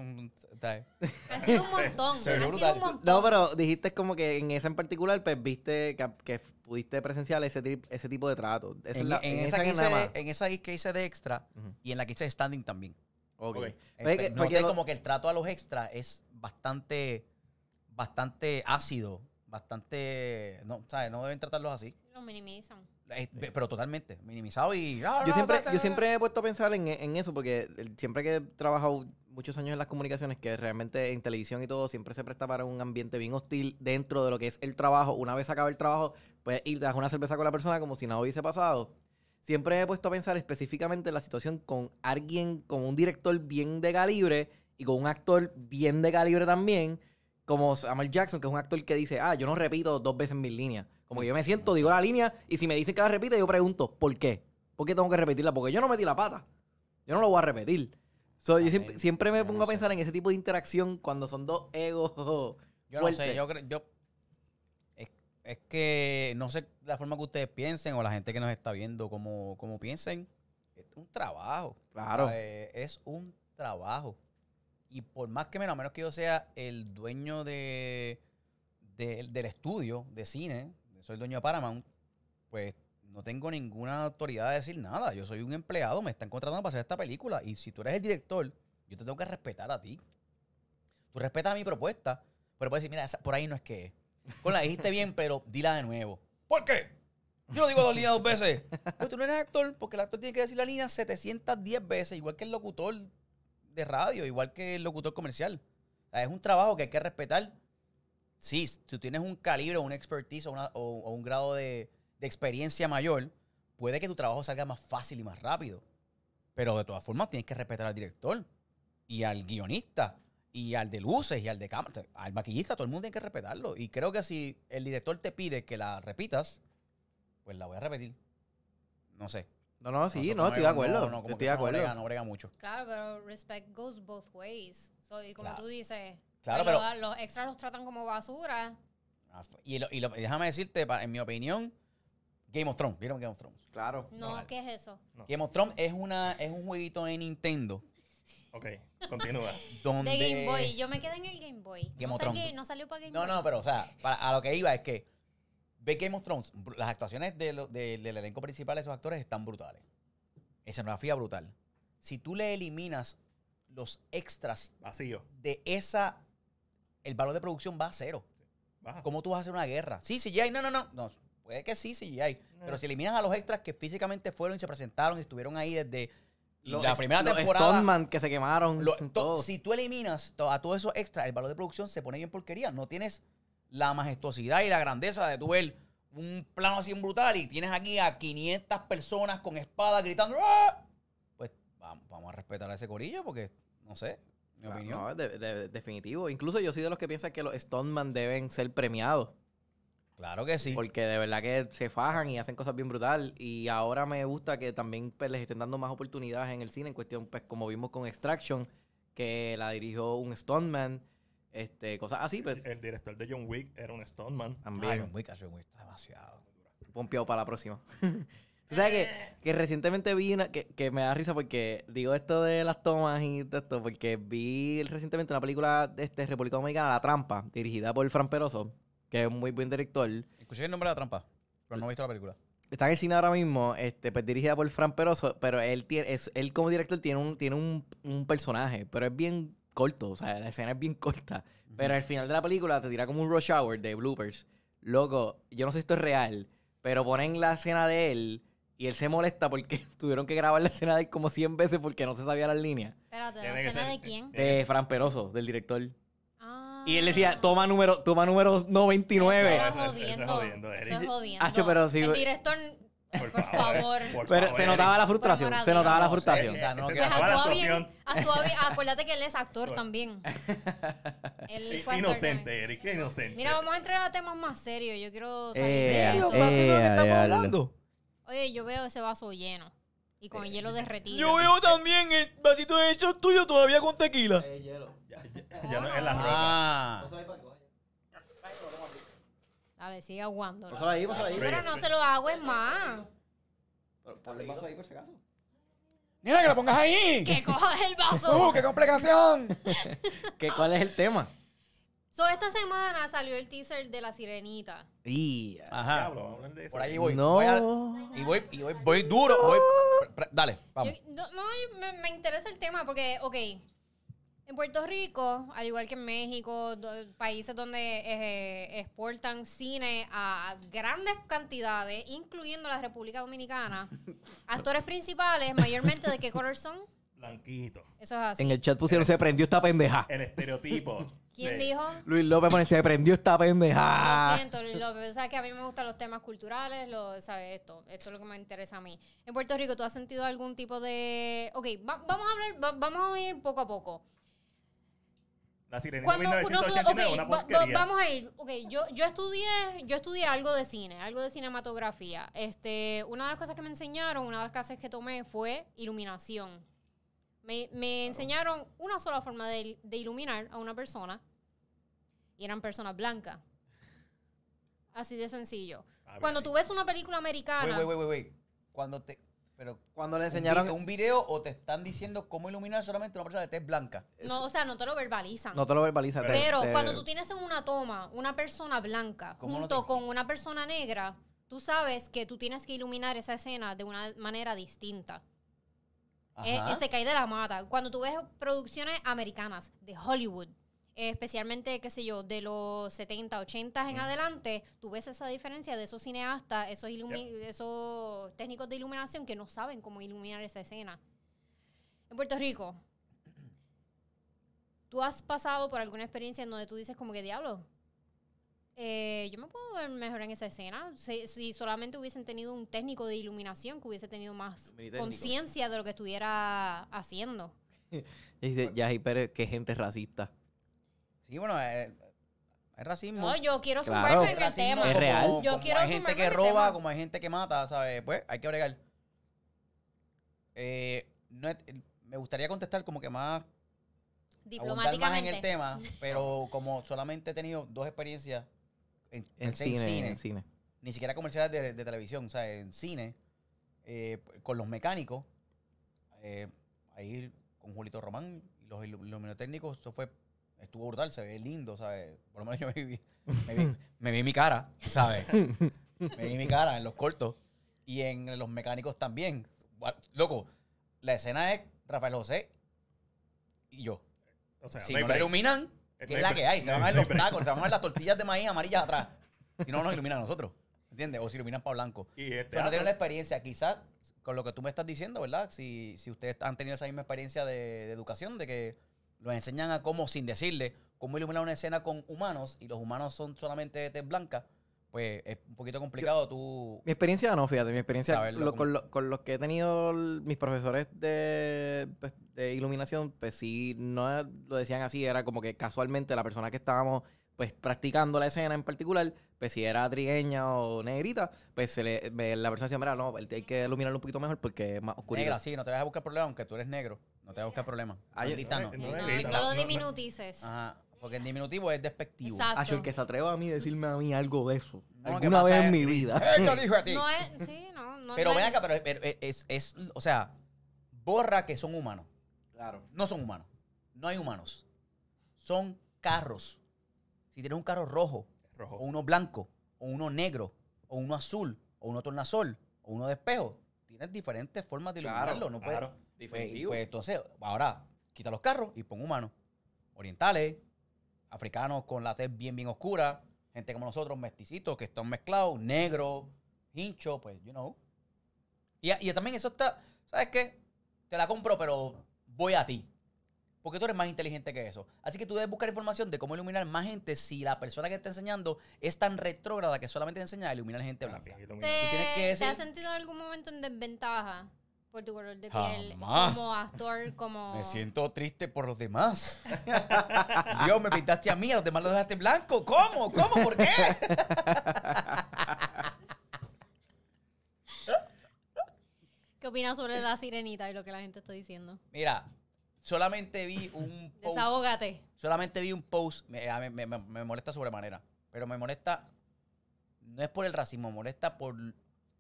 ha sido un montón, sido un montón. No, pero dijiste como que en esa en particular, pues viste que, pudiste presenciar ese, ese tipo de trato. Esa en, esa, que hice, de, en esa que hice de extra y en la que hice de standing también. Ok. Este, porque, como que el trato a los extras es bastante bastante ácido, bastante, no, ¿sabes? No deben tratarlos así. Lo minimizan. pero totalmente, minimizado y... Yo siempre, yo siempre he puesto a pensar en, eso, porque siempre que he trabajado muchos años en las comunicaciones, que realmente en televisión y todo siempre se presta para un ambiente bien hostil dentro de lo que es el trabajo. Una vez acaba el trabajo, pues ir, a una cerveza con la persona como si nada hubiese pasado. Siempre he puesto a pensar específicamente en la situación con alguien, con un director bien de calibre y con un actor bien de calibre también, como Samuel Jackson, que es un actor que dice, ah, yo no repito dos veces mis líneas. Como que yo me siento, digo la línea, y si me dicen que la repite, yo pregunto, ¿por qué? ¿Por qué tengo que repetirla? Porque yo no metí la pata. Yo no lo voy a repetir. yo siempre, me pongo a pensar en ese tipo de interacción cuando son dos egos. Yo no sé, yo creo. Yo, es, que no sé la forma que ustedes piensen o la gente que nos está viendo, como, piensen. Es un trabajo. Claro. Eh, es un trabajo y por más que menos, menos que yo sea el dueño de, del estudio de cine, soy el dueño de Paramount, pues no tengo ninguna autoridad de decir nada. Yo soy un empleado, me están contratando para hacer esta película. Y si tú eres el director, yo te tengo que respetar a ti. Tú respetas mi propuesta, pero puedes decir, mira, por ahí no es que es. Con la dijiste bien, pero dila de nuevo. ¿Por qué? Yo lo digo dos líneas dos veces. Pues tú no eres actor, porque el actor tiene que decir la línea 710 veces, igual que el locutor de radio, igual que el locutor comercial. es un trabajo que hay que respetar. si tú tienes un calibre, una expertise o, una, o un grado de, de experiencia mayor, puede que tu trabajo salga más fácil y más rápido. Pero de todas formas tienes que respetar al director y al guionista y al de luces y al de cámara, al maquillista, todo el mundo tiene que respetarlo. Y creo que si el director te pide que la repitas, pues la voy a repetir. No sé. No, no, sí, no, estoy de acuerdo. No, no, estoy de acuerdo. No brega, mucho. Claro, pero respect goes both ways. y como tú dices, claro, pues, pero, los, extras los tratan como basura. Ah, y, y déjame decirte, en mi opinión, Game of Thrones. ¿Vieron Game of Thrones? Claro. No, ¿qué es eso? Game of Thrones es, una, es un jueguito de Nintendo. Ok, continúa. De Game Boy. Yo me quedé en el Game Boy. Game of Thrones. no salió para Game Boy. No, no, pero o sea, a lo que iba es que Ve Game of Thrones, las actuaciones de del elenco principal de esos actores están brutales. Escenografía brutal. Si tú le eliminas los extras Vacío. de esa, el valor de producción va a cero. ¿Cómo tú vas a hacer una guerra? Sí, sí hay no, no, no. no puede que sí, sí, CGI. Eh. Pero si eliminas a los extras que físicamente fueron y se presentaron y estuvieron ahí desde la primera los temporada. que se quemaron. si tú eliminas a todos esos extras, el valor de producción se pone bien porquería. No tienes la majestuosidad y la grandeza de tu ver un plano así brutal y tienes aquí a 500 personas con espadas gritando. Ah". Pues vamos, a respetar a ese corillo porque, no sé, mi opinión. definitivo. Incluso yo soy de los que piensan que los Stoneman deben ser premiados. Claro que sí. Porque de verdad que se fajan y hacen cosas bien brutal. Y ahora me gusta que también pues, les estén dando más oportunidades en el cine en cuestión, pues como vimos con Extraction, que la dirigió un Stoneman este, cosas así, pues. El, director de John Wick era un stoneman También. Ah, John Wick, John Wick está demasiado. Pompeado para la próxima. sabes que, que, recientemente vi una que, que, me da risa porque digo esto de las tomas y todo esto, porque vi recientemente una película de este República Dominicana, La Trampa, dirigida por Fran Peroso, que es un muy buen director. Escuché el nombre de La Trampa, pero no he visto la película. Está en el cine ahora mismo, este, pues, dirigida por Fran Peroso, pero él tiene, es, él como director tiene un, tiene un, un personaje, pero es bien corto, o sea, la escena es bien corta. Pero al final de la película te tira como un rush hour de bloopers. Loco, yo no sé si esto es real, pero ponen la escena de él y él se molesta porque tuvieron que grabar la escena de él como 100 veces porque no se sabía las líneas. Pero ¿la escena de quién? De Fran Peroso, del director. Ah. Y él decía, toma número, toma número 99. Se está jodiendo. Se jodiendo. Ah, pero El director por favor. Pero se notaba la frustración. Se notaba la frustración. sea, no, pues bien. bien. Acuérdate que él es actor también. Él fue inocente, Eric. inocente. Mira, vamos a entrar a temas más serios. Yo quiero eh, salir de eh, esto. Eh, estamos hablando? Oye, yo veo ese vaso lleno. Y con el hielo derretido. Yo veo también el vasito de hecho tuyo todavía con tequila. hielo. Ya, no, es la ah. ropa. Dale, sigue aguándolo. Pásala ahí, ahí. Pero no se lo hago, es más. Ponle el vaso ahí por si acaso. Mira, que lo pongas ahí. Que cojas el vaso. ¡Uh, qué complicación! ¿Qué, ¿Cuál es el tema? So, esta semana salió el teaser de La Sirenita. Y, ajá. de eso. Por ahí voy. No. Voy y voy, y voy, voy duro. dale, vamos. no, no, me, me interesa el tema porque, ok, en Puerto Rico, al igual que en México, países donde eh, exportan cine a grandes cantidades, incluyendo la República Dominicana, actores principales, mayormente de qué color son? Blanquito. Eso es así. En el chat pusieron, se prendió esta pendeja. El estereotipo. ¿Quién dijo? Luis López pone, se prendió esta pendeja. Lo siento, Luis López. Sabes que a mí me gustan los temas culturales, lo, ¿sabes? Esto, esto es lo que me interesa a mí. En Puerto Rico, ¿tú has sentido algún tipo de...? Ok, vamos a hablar, vamos a ir poco a poco. La Cuando 1989 vamos a ir. yo, yo, estudié, yo estudié algo de cine, algo de cinematografía. Este, una de las cosas que me enseñaron, una de las clases que tomé fue iluminación. Me, enseñaron una sola forma de, iluminar a una persona y eran personas blancas. Así de sencillo. Ah, Cuando tú ves una película americana... Cuando te, pero cuando le enseñaron un, video o te están diciendo cómo iluminar solamente una persona de tez blanca. No, o sea, no te lo verbalizan. No te lo verbalizan. Pero, este, cuando tú tienes en una toma una persona blanca junto con una persona negra, tú sabes que tú tienes que iluminar esa escena de una manera distinta. Ese eh, eh, cae de la mata. Cuando tú ves producciones americanas de Hollywood, especialmente, qué sé yo, de los 70, 80 en adelante, tú ves esa diferencia de esos cineastas, esos, esos técnicos de iluminación que no saben cómo iluminar esa escena. En Puerto Rico, ¿tú has pasado por alguna experiencia en donde tú dices como que diablo? Eh, yo me puedo ver mejor en esa escena. Si, solamente hubiesen tenido un técnico de iluminación que hubiese tenido más conciencia de lo que estuviera haciendo. Ya hiper, qué gente racista. Y bueno, eh, es, racismo. No, yo quiero sumarme en el tema. Es real. Como, yo quiero hay gente que roba, como hay gente que mata, ¿sabes? Pues hay que bregar. Eh, me gustaría contestar como que más diplomáticamente más en el tema, pero como solamente he tenido dos experiencias en, cine, en cine, ni siquiera comerciales de, televisión, o sea, en cine, eh, con los mecánicos, ahí con Julito Román, los iluminotécnicos, eso fue estuvo brutal, se ve lindo, ¿sabes? Por lo menos yo me vi, me vi, mi cara, ¿sabes? me vi mi cara en los cortos y en los mecánicos también. Loco, la escena es Rafael José y yo. si no la iluminan, es la que hay, se van a ver los tacos, se van a ver las tortillas de maíz amarillas atrás. Y no nos iluminan a nosotros. ¿Entiendes? O si iluminan para blanco. Y este no tienen la experiencia. Quizás con lo que tú me estás diciendo, ¿verdad? Si, ustedes han tenido esa misma experiencia de educación, de que los enseñan a cómo, sin decirle, cómo iluminar una escena con humanos y los humanos son solamente de blanca, pues es un poquito complicado tú... Mi experiencia no, fíjate, mi experiencia con, los que he tenido mis profesores pues, de, iluminación, pues sí, no lo decían así, era como que casualmente la persona que estábamos pues practicando la escena en particular, pues si era trigueña o negrita, pues se le, la persona decía, mira, no, hay que iluminarlo un poquito mejor porque es más oscuro. Negra, sí, no te vas a buscar problemas aunque tú eres negro. No te que problemas. problema ah, no. lo diminutices. Porque el diminutivo es despectivo. Exacto. el que se atreva a mí decirme a mí algo de eso. vez en mi vida. Eh, a ti. sí, no, pero ven acá, pero, es, o sea, borra que son humanos. Claro. No son humanos. No hay humanos. Son carros. Si tienes un carro rojo, o uno blanco, o uno negro, o uno azul, o uno tornasol, o uno de espejo, tienes diferentes formas de iluminarlo. no pues, pues, entonces, ahora quita los carros y pon humanos. Orientales, africanos con la tez bien, bien oscura, gente como nosotros, mesticitos, que están mezclados, negros, hinchos, pues, you know. Y, también eso está, ¿sabes qué? Te la compro, pero voy a ti. Porque tú eres más inteligente que eso. Así que tú debes buscar información de cómo iluminar más gente si la persona que está enseñando es tan retrógrada que solamente te enseña a iluminar gente ah, blanca. ¿Te, has sentido algún momento en desventaja? por tu color de piel, como actor, como... Me siento triste por los demás. Dios, me pintaste a mí, a los demás los dejaste blanco. ¿Cómo? ¿Cómo? ¿Por qué? ¿Qué opinas sobre la sirenita y lo que la gente está diciendo? Mira, solamente vi un post... Desahógate. Solamente vi un post... Me, me, me, me molesta sobremanera, pero me molesta... No es por el racismo, molesta por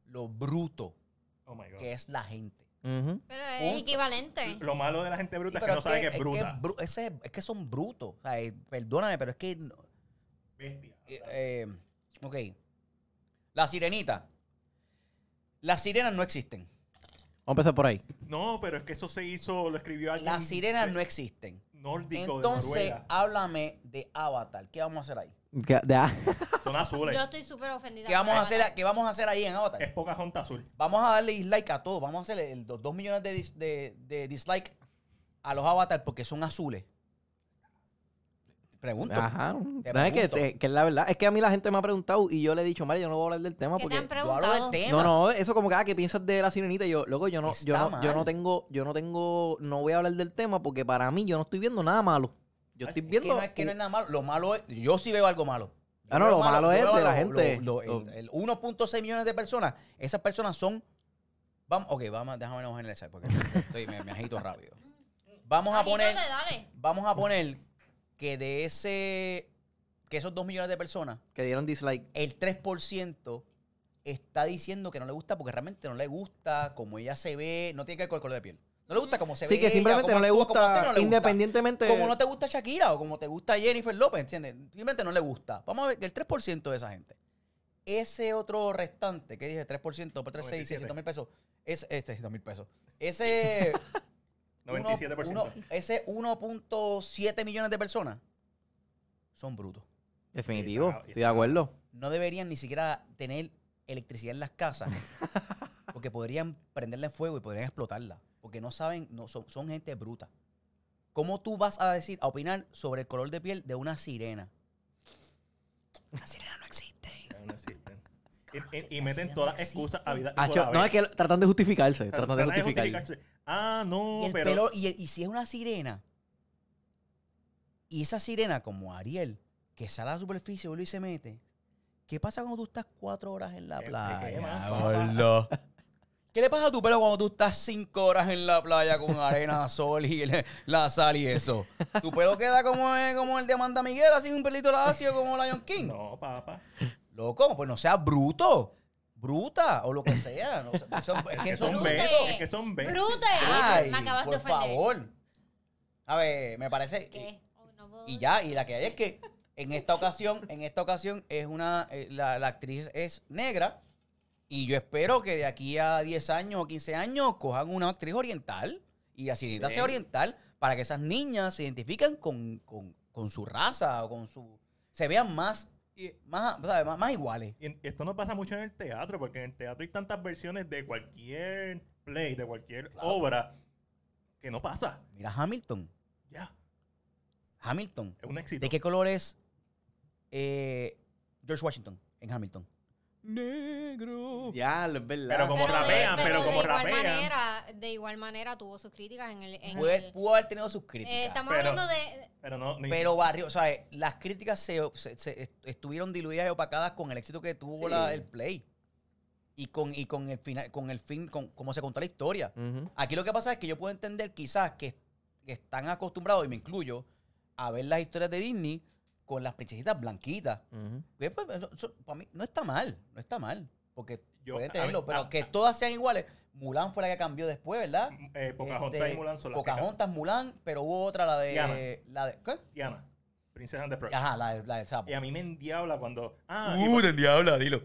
lo bruto Oh que es la gente. Pero es equivalente. Lo malo de la gente bruta es que no sabe que, es bruta. Es que, ese, es que son brutos. Eh, perdóname, pero es que. Bestia. Eh, eh, ok. La sirenita. Las sirenas no existen. Vamos a empezar por ahí. No, pero es que eso se hizo, lo escribió alguien. Las sirenas no existen. Nórdico Entonces, háblame de Avatar. ¿Qué vamos a hacer ahí? Son azules. Yo estoy súper ofendida. ¿Qué vamos, a hacer, vamos a hacer ahí en Avatar? Es poca junta azul. Vamos a darle dislike a todos Vamos a hacerle el- 2 millones de, dislike a los Avatar porque son azules. Pregunta. Ajá. que, la verdad. Es que a mí la gente me ha preguntado y yo le he dicho, Mario, yo no voy a hablar del tema porque. han hablo preguntado? del tema. No, no, eso como que, ah, piensas de la sirenita? Y yo, loco, yo no, yo no, no tengo, yo no tengo, no voy a hablar del tema porque para mí yo no estoy viendo nada malo. Yo ah, estoy viendo. no es nada malo. Lo malo es. Yo sí veo algo malo. ah, no, lo malo, es de la gente. 1.6 millones de personas, esas personas son. Vamos, ok, vamos, déjame no chat porque me, agito rápido. Vamos a poner. Vamos a poner que de ese. Que esos 2 millones de personas. Que dieron dislike. El 3% está diciendo que no le gusta porque realmente no le gusta, como ella se ve, no tiene que ver con el color de piel. No le gusta cómo se ve. Sí, que simplemente no, le gusta, independientemente. Como no te gusta Shakira o como te gusta Jennifer López, ¿entiendes? Simplemente no le gusta. Vamos a ver, el 3% de esa gente. Ese otro restante, que dije 3%, 3, 6, 600 mil pesos. Es, este, mil pesos. Ese. 97%. ese 1.7 millones de personas son brutos. Definitivo, estoy de acuerdo. No deberían ni siquiera tener electricidad en las casas, porque podrían prenderla en fuego y podrían explotarla porque no saben, son, gente bruta. ¿Cómo tú vas a decir, a opinar sobre el color de piel de una sirena? Una sirena no existe. No existe. Y, meten todas las excusas a vida. Acho, ah, no, es que tratan de justificarse. Tratan, de, justificarse. Ah, no, pero. y, si es una sirena. Y esa sirena, como Ariel, que sale a la superficie, y se mete. ¿Qué pasa cuando tú estás cuatro horas en la eh, eh, playa? ¿Qué le pasa a tu pelo cuando tú estás cinco horas en la playa con arena, sol y la sal y eso? ¿Tu pelo queda eh, como, el de Amanda Miguel, así un pelito lacio como Lion King? No, papá. Loco, pues no seas bruto, bruta o lo que sea. es que son bellos. es que son Ay, por favor. A ver, me parece. Y oh, ya, y la que hay es que en esta ocasión, en esta ocasión es una, eh, la actriz es negra y yo espero que de aquí a 10 años o 15 años cojan una actriz oriental y la oriental para que esas niñas se identifiquen con, su raza o con su. se vean más más, más, iguales. esto no pasa mucho en el teatro, porque en el teatro hay tantas versiones de cualquier play, de cualquier obra, que no pasa. Mira Hamilton. Ya. Hamilton. Es un éxito. ¿De qué color es eh, George Washington en Hamilton? negro. Ya, verdad. Pero como rapean, pero, como igual de igual manera tuvo sus críticas en el. pudo, haber tenido sus críticas. Eh, estamos pero, hablando de. Pero barrio, o sea, las críticas se, estuvieron diluidas y opacadas con el éxito que tuvo el play. Y con, y con el final, con el fin, con cómo se contó la historia. Aquí lo que pasa es que yo puedo entender quizás que están acostumbrados, y me incluyo, a ver las historias de Disney con las pechecitas blanquitas. Pues, para mí no está mal, no está mal. Porque pueden tenerlo, pero que todas sean iguales. Mulan fue la que cambió después, ¿verdad? Mm, eh, Pocahontas y este, Mulan son las Pocahontas, Mulan, pero hubo otra, la de... Diana. La de ¿Qué? Diana. Princesa de Ajá, la, la del sapo. Y a mí me endiabla cuando... Ah, ¡Uh, te endiabla, dilo!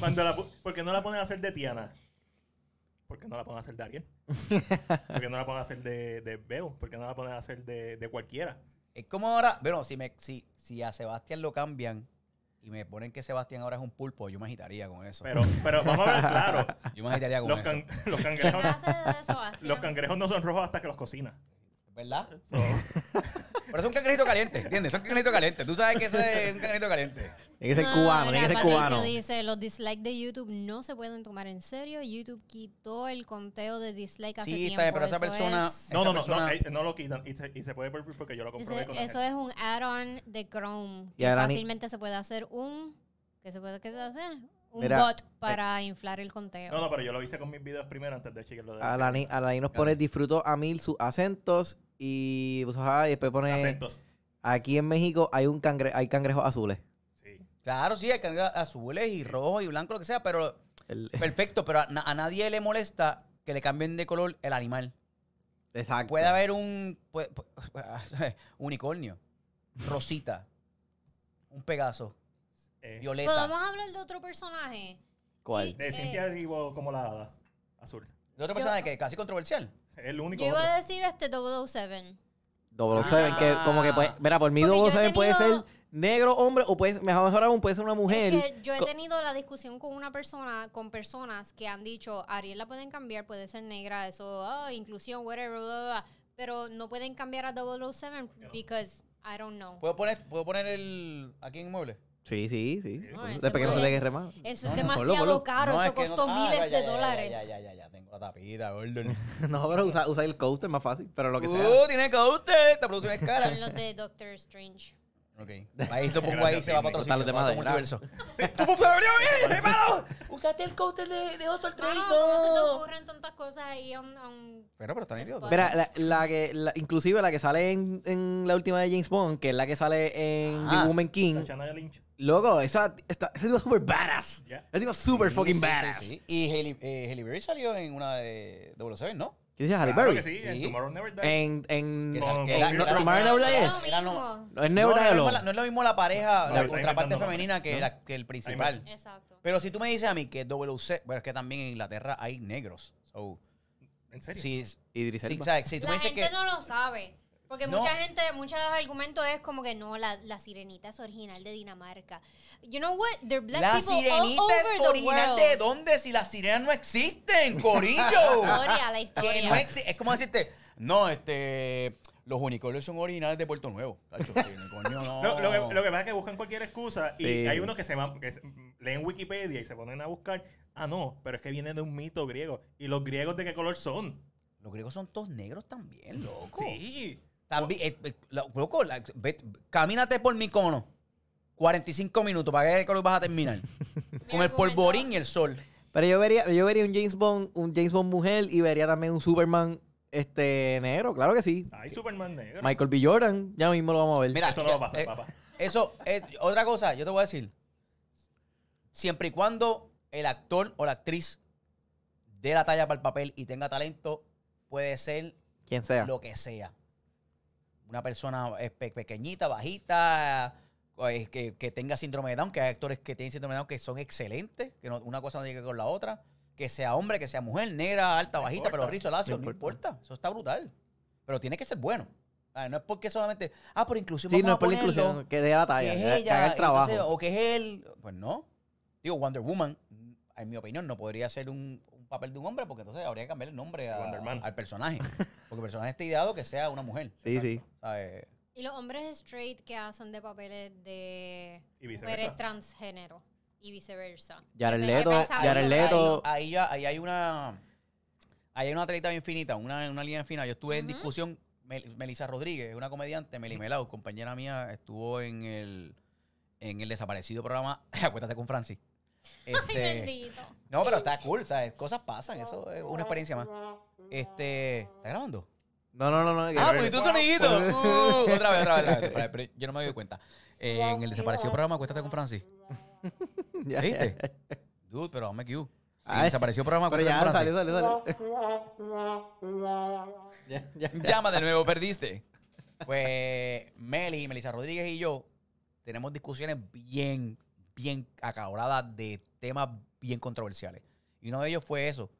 Cuando la, porque no la ponen a hacer de Tiana. Porque no la ponen a hacer de Ariel. porque no la ponen a hacer de, de ¿Por Porque no la ponen a hacer de, de cualquiera. Es como ahora, bueno, si, me, si, si a Sebastián lo cambian y me ponen que Sebastián ahora es un pulpo, yo me agitaría con eso. Pero, pero vamos a ver claro. Yo me agitaría con los eso. los, cangrejos, los cangrejos no son rojos hasta que los cocina. ¿Verdad? Pero es un cangrejito caliente, ¿entiendes? Es un cangrejito caliente. Tú sabes que ese es un cangrejito caliente. Hay que ser no, cubano, hay que ser cubano. dice, los dislikes de YouTube no se pueden tomar en serio. YouTube quitó el conteo de dislikes hace sí, tiempo. Sí, pero esa persona... No, no, no, no, eh, no, lo quitan y se, y se puede ver porque yo lo comprobé con la Eso es un add-on de Chrome. Y fácilmente se puede hacer un... ¿Qué se puede hacer? Un bot eh, para inflar el conteo. No, no, pero yo lo hice con mis videos primero antes de chequearlo. De Alani, Alani nos pone, disfrutó a mil sus acentos y, pues, ajá, y después pone... Acentos. Aquí en México hay, un cangre hay cangrejos azules. Claro, sí, hay cangrejos azules y rojos y blancos, lo que sea, pero perfecto, pero a, nadie le molesta que le cambien de color el animal. Exacto. Puede haber un unicornio, rosita, un pegaso, Violeta. Eh. violeta. Podemos hablar de otro personaje. ¿Cuál? de eh, Cintia como la hada azul. ¿De otro personaje que casi controversial? El único. Yo iba a decir este 007. 007, que ah. como que puede, mira, por mí 007 puede ser negro, hombre, o puede, mejor aún, puede ser una mujer. yo he tenido la discusión con una persona, con personas que han dicho, Ariel la pueden cambiar, puede ser negra, eso, oh, inclusión, whatever, blah, blah, pero no pueden cambiar a 007 because I don't know. ¿Puedo poner, ¿puedo poner el aquí en inmueble? Sí, sí, sí. de Después que no se le guerre más. Eso es demasiado caro, eso costó ah, miles de dólares. Ya, ya, ya, ya, tengo la tapita, gordo. no, pero usa, el coaster, más fácil, pero lo que uh, sea. ¡Uh, tiene coaster! esta producción es cara Son los de Doctor Strange. Ok. Ahí lo pongo ahí, se va para otro sitio. Para otro multiverso. ¡Tú ¡Usaste el coaster de, otro altruismo! No, no, se te ocurren tantas cosas ahí on, on Pero, pero están idiotas. Mira, la, la que, la, inclusive la que sale en, en, la última de James Bond, que es la que sale en ah. The Woman King. Lynch. Loco, esa, esa, es súper badass. Yeah. Es súper fucking badass. y Haley, eh, Haley Berry salió en una de 007, ¿no? ¿Qué dices Halle Berry? Claro que sí, en Tomorrow Never Dies. En, en Tomorrow Never Dies. No, es No, es lo mismo la- no es lo mismo la pareja, la contraparte femenina que, la- que el principal. Exacto. Pero si tú me dices a mí que WC, bueno, es que también en Inglaterra hay negros. So, ¿En serio? Sí. Idris Elba. si tú La gente no lo sabe. Porque mucha gente, muchos argumentos es como que no, la, sirenita es original de Dinamarca. You know what? They're black la people sirenita all over es original de dónde si las sirenas no existen, Corillo. la historia, la historia. es como decirte, no, este los unicornios son originales de Puerto Nuevo. lo, que, pasa es que buscan cualquier excusa y hay unos que se van, leen Wikipedia y se ponen a buscar. Ah, no, pero es que viene de un mito griego. ¿Y los griegos de qué color son? Los griegos son todos negros también, loco. Sí. También, eh, eh, loco, camínate por mi cono. 45 minutos, ¿para que lo vas a terminar? Con el polvorín y el sol. Pero yo vería, yo vería un James Bond, un James Bond mujer y vería también un Superman este negro, claro que sí. hay Superman negro. Michael B. Jordan, ya mismo lo vamos a ver. Mira, Esto no va a pasar, eh, papá. Eso, otra cosa, yo te voy a decir. Siempre y cuando el actor o la actriz dé la talla para el papel y tenga talento, puede ser quien sea. lo que sea una persona eh, pequeñita, bajita, eh, que, que, tenga síndrome de Down, que hay actores que tienen síndrome de Down que son excelentes, que no, una cosa no ver con la otra, que sea hombre, que sea mujer, negra, alta, bajita, pero rizo, lacio, no, importa. Eso está brutal. Pero tiene que ser bueno. Ah, no es porque solamente, ah, por inclusión, sí, no es por inclusión, que dé la talla, que, haga el trabajo. o que es él, pues no. Digo, Wonder Woman, en mi opinión, no podría ser un, papel de un hombre, porque entonces habría que cambiar el nombre al personaje. Porque el personaje está ideado que sea una mujer. Sí, sí. Y los hombres straight que hacen de papeles de mujeres transgénero y viceversa. Y Leto, y Leto. Ahí, ya, ahí hay una ahí hay una atleta bien finita, una, línea fina. Yo estuve en discusión, Melissa Rodríguez, una comediante, Meli Melau, compañera mía, estuvo en el en el desaparecido programa Acuérdate con Francis. Ay, este, bendito. No, pero está cool, ¿sabes? Cosas pasan, eso es una experiencia más. Este, ¿está grabando? No, no, no, no. Ah, pues tú sonidito. Uh, otra vez, otra vez, otra vez. yo no me doy cuenta. en el desaparecido programa Acuéstate con Francis. ¿Ya viste? Dude, pero hazme you. Desapareció el desaparecido programa Pero con Francis. Dale, dale, dale. Llama de nuevo, perdiste. Pues Meli, Melissa Rodríguez y yo tenemos discusiones bien bien acabada de temas bien controversiales. Y uno de ellos fue eso,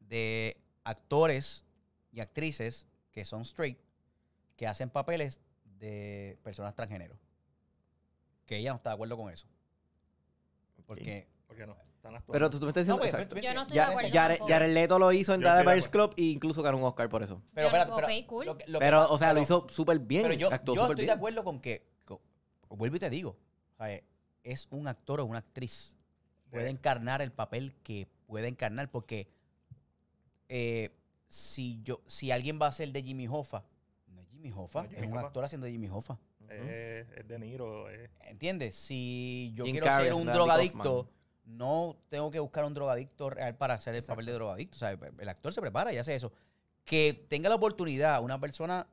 de actores y actrices que son straight, que hacen papeles de personas transgénero. Que ella no está de acuerdo con eso. Porque... Porque no. Pero tú, me estás diciendo. No, pues, exacto. Yo no estoy de acuerdo. Jared, Jared lo hizo en The Bears Club e incluso ganó un Oscar por eso. Pero, pero, pero, cool. pero o sea, lo hizo súper bien. Pero yo, yo estoy de acuerdo con que. vuelvo y te digo. O es un actor o una actriz. Puede encarnar el papel que puede encarnar, porque eh, si, yo, si alguien va a ser de Jimmy Hoffa, no es Jimmy Hoffa, es un actor haciendo de Jimmy Hoffa. Eh, es De Niro. Eh. ¿Entiendes? Si yo quiero ser un drogadicto, no tengo que buscar un drogadicto real para hacer el papel de drogadicto. el actor se prepara y hace eso. Que tenga la oportunidad una persona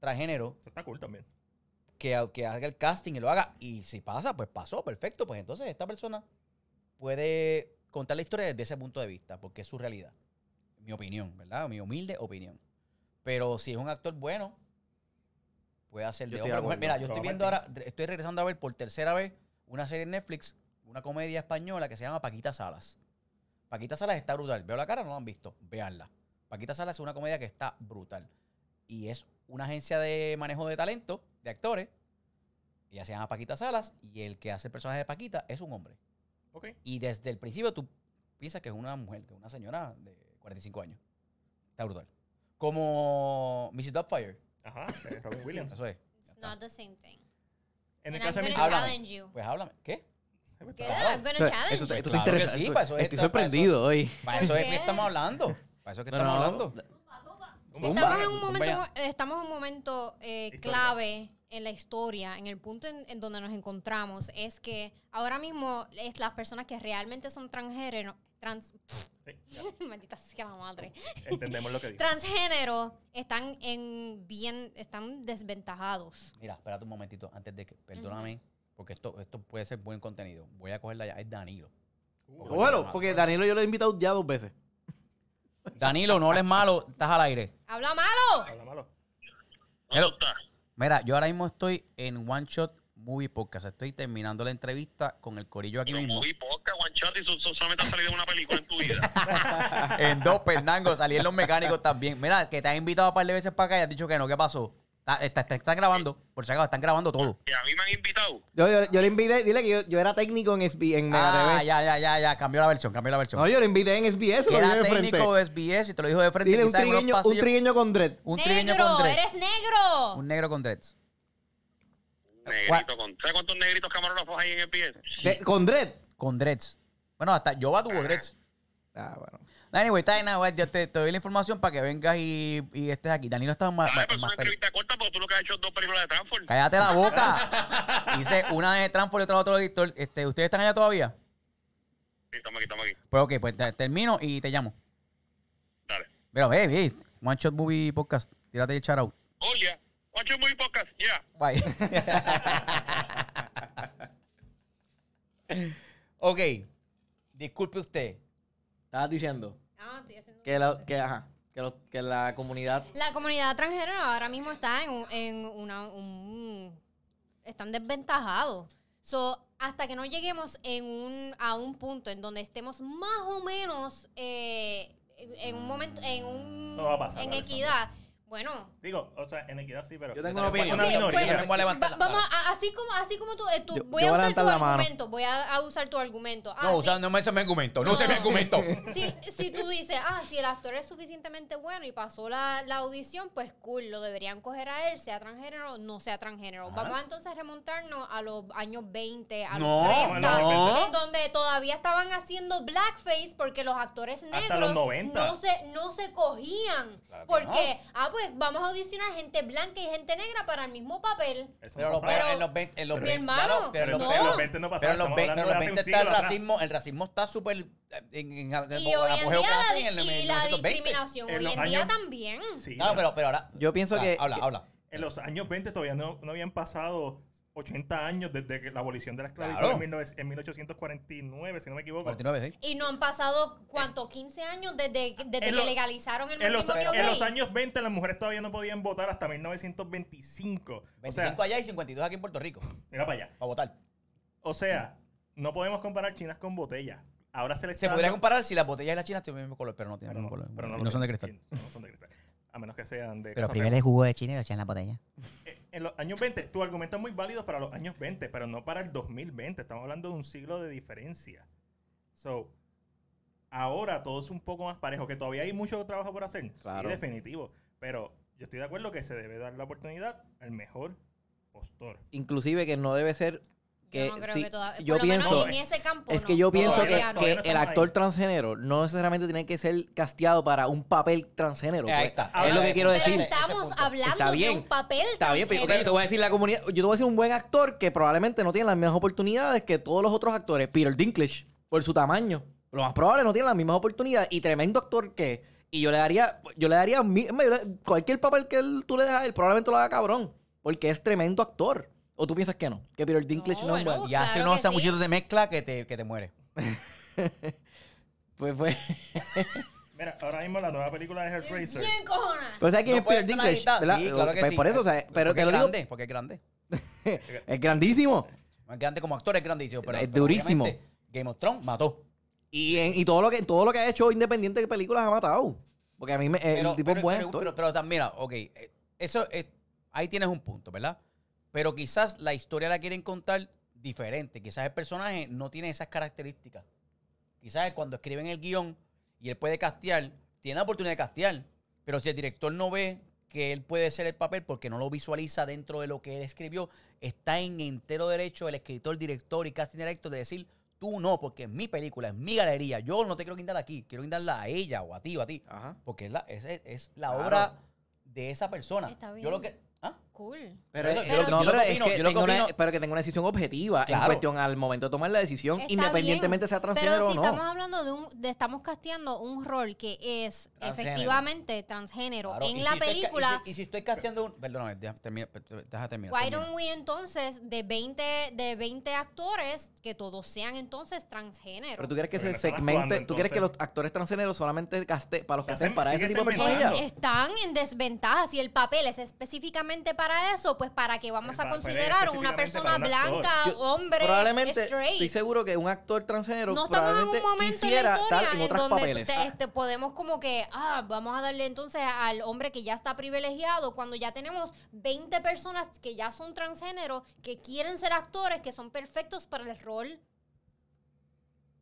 transgénero. está cool también que, que haga el casting y lo haga. Y si pasa, pues pasó, perfecto. Pues entonces esta persona puede contar la historia desde ese punto de vista, porque es su realidad. Mi opinión, ¿verdad? Mi humilde opinión. Pero si es un actor bueno, puede hacer Mira, yo estoy viendo ahora, estoy regresando a ver por tercera vez una serie en Netflix, una comedia española que se llama Paquita Salas. Paquita Salas está brutal. Veo la cara, no la han visto. Veanla. Paquita Salas es una comedia que está brutal. Y es una agencia de manejo de talento actores. Ella se llama Paquita Salas y el que hace el personaje de Paquita es un hombre. Y desde el principio tú piensas que es una mujer, que es una señora de 45 años. Está brutal. Como Mrs. Doubtfire. Ajá, Robin Williams. Eso es. It's not the same thing. En el caso de Mrs. Challenge you. Pues háblame. ¿Qué? Pues I'm gonna challenge you. Estoy sorprendido hoy. Para eso es que estamos hablando. Para eso es que estamos no. hablando. Estamos en un momento, estamos en un momento eh, clave en la historia, en el punto en, donde nos encontramos, es que ahora mismo es las personas que realmente son transgénero, trans, maldita sea la madre, entendemos lo que digo. transgénero están en bien, están desventajados. Mira, espérate un momentito antes de que, perdóname, porque esto, esto puede ser buen contenido. Voy a cogerla ya, es Danilo. bueno, uh, porque Danilo yo lo he invitado ya dos veces. Danilo, no hables malo, estás al aire. Habla malo. Habla malo. Mira, yo ahora mismo estoy en One Shot Movie Podcast. Estoy terminando la entrevista con el corillo aquí mismo. Movie Podcast, One Shot, y su, su, solamente ha salido una película en tu vida. en dos, Pernangos, Salí en Los Mecánicos también. Mira, que te has invitado un par de veces para acá y has dicho que no. ¿Qué pasó? Está, están grabando, por si acaso, están grabando todo. Y a mí me han invitado. Yo, yo, le invité, dile que yo, yo era técnico en, SBS, en ah, ya, ya, ya, ya, cambió la versión, cambió la versión. No, yo le invité en SBS. era técnico de SBS y te lo dijo de frente. Dile un trigueño, un con dread. Un negro, trigueño con dread. eres negro. Un negro con dreads. Negrito con, ¿Sabes cuántos negritos camarógrafos hay en SBS? con dread. Con dreads. Bueno, hasta yo tuvo ah. dreads. Ah, bueno. Anyway, está bien, yo te, doy la información para que vengas y, estés aquí. Danilo está más. pero más corta porque tú has hecho dos de Cállate la boca. Dice una de Transform y otra de otro editor. Este, ¿Ustedes están allá todavía? Sí, estamos aquí, estamos aquí. Pues ok, pues termino y te llamo. Dale. Pero, ve, ve. One Shot Movie Podcast. Tírate el shout out. Oh, yeah. One Shot Movie Podcast, yeah. Bye. ok. Disculpe usted. Estabas diciendo. Ah, que, la, que, la comunidad. La comunidad transgénero ahora mismo está en, un, en una. Un, están desventajados. So, hasta que no lleguemos en un, a un punto en donde estemos más o menos eh, en un momento, en un en equidad, bueno. Digo, o sea, en equidad sí, pero. Yo tengo una opinión. minoría. a levantar Vamos, así como, así como tú, eh, voy, a usar tu argumento. Voy a, usar tu argumento. Ah, no, o sea, no me haces mi argumento. No, sé mi ah, argumento. si, si tú dices, ah, si el actor es suficientemente bueno y pasó la, audición, pues cool, lo deberían coger a él, sea transgénero o no sea transgénero. Ah. Vamos entonces a remontarnos a los años 20, a los 30, en donde todavía estaban haciendo blackface porque los actores negros no, se, no se cogían. porque, ah, pues pues, vamos a audicionar gente blanca y gente negra para el mismo papel. pero, en los 20, en pero, en los, 20 no Pero en los 20, está el racismo, el racismo está súper eh, en, en, y hoy en día la, y la discriminación hoy en día también. pero, pero ahora yo pienso que habla, habla. En los años 20 todavía no habían pasado 80 años desde la abolición de la esclavitud en, 1849, si no me equivoco. Y no han pasado, ¿cuánto? 15 años desde, desde que legalizaron el matrimonio en los, gay. En los años 20 las mujeres todavía no podían votar hasta 1925. 25 o sea, allá y 52 aquí en Puerto Rico. Mira para allá. Para votar. O sea, no podemos comparar chinas con botellas. Ahora se les Se podría comparar si las botellas de las chinas tienen el mismo color, pero no tienen el mismo color. Pero no son de cristal. No son de cristal a menos que sean de... Pero primero es jugo de China y echan en la botella. Eh, en los años 20, tu argumento es muy válido para los años 20, pero no para el 2020. Estamos hablando de un siglo de diferencia. So, ahora todo es un poco más parejo, que todavía hay mucho trabajo por hacer. Claro. definitivo. Pero yo estoy de acuerdo que se debe dar la oportunidad al mejor postor. Inclusive que no debe ser yo Yo pienso, Es que yo pienso que, el actor transgénero no necesariamente tiene que ser casteado para un papel transgénero. Pues. ahí está. es lo que quiero decir. estamos hablando de un papel transgénero. Está bien, pero te voy a decir la comunidad. Yo te voy a decir un buen actor que probablemente no tiene las mismas oportunidades que todos los otros actores. Peter Dinklage, por su tamaño. Lo más probable no tiene las mismas oportunidades. Y tremendo actor que. Y yo le daría. Yo le daría. Cualquier papel que tú le dejas, él probablemente lo haga cabrón. Porque es tremendo actor. ¿O tú piensas que no? Que Peter Dinklage no, no es bueno. Y hace claro unos sanguchitos de mezcla que te, que te muere. pues fue. Pues. Mira, ahora mismo la nueva película de Hellraiser. ¿Quién cojona? Pero ¿sabes quién es Peter Dinklage? Sí, claro que pues, sí. Por eso, o sea, pero porque te Grande, porque es grande. es grandísimo. Es grande como actor, es grandísimo. Pero, es durísimo. Game of Thrones mató. Y, en, y todo, lo que, todo lo que ha hecho independiente de películas ha matado. Porque a mí me, pero, el tipo es bueno. Pero, pero, mira, ok. Eh, eso es, ahí tienes un punto, ¿verdad? Pero quizás la historia la quieren contar diferente. Quizás el personaje no tiene esas características. Quizás cuando escriben el guión y él puede castear, tiene la oportunidad de castear. Pero si el director no ve que él puede ser el papel porque no lo visualiza dentro de lo que él escribió, está en entero derecho el escritor, director y casting director de decir, tú no, porque es mi película, es mi galería, yo no te quiero guindar aquí, quiero guindarla a ella o a ti o a ti, porque es la, la obra de esa persona. Está bien. Yo lo que cool. Pero, que tengo que tenga una decisión objetiva en cuestión al momento de tomar la decisión, independientemente sea transgénero o no. Pero si estamos hablando de un, estamos casteando un rol que es efectivamente transgénero en la película. y, si, estoy casteando un, perdóname, déjate terminar. Why don't we entonces de 20 de 20 actores que todos sean entonces transgénero? Pero tú quieres que se segmente, tú quieres que los actores transgéneros solamente caste para los que para ese tipo de personas. Están en desventaja si el papel es específicamente para para eso, pues para que vamos eh, a considerar una persona blanca, hombre, probablemente, straight. Estoy seguro que un actor transgénero no probablemente en un momento quisiera en estar en, donde este, podemos como que, ah, vamos a darle entonces al hombre que ya está privilegiado cuando ya tenemos 20 personas que ya son transgénero, que quieren ser actores, que son perfectos para el rol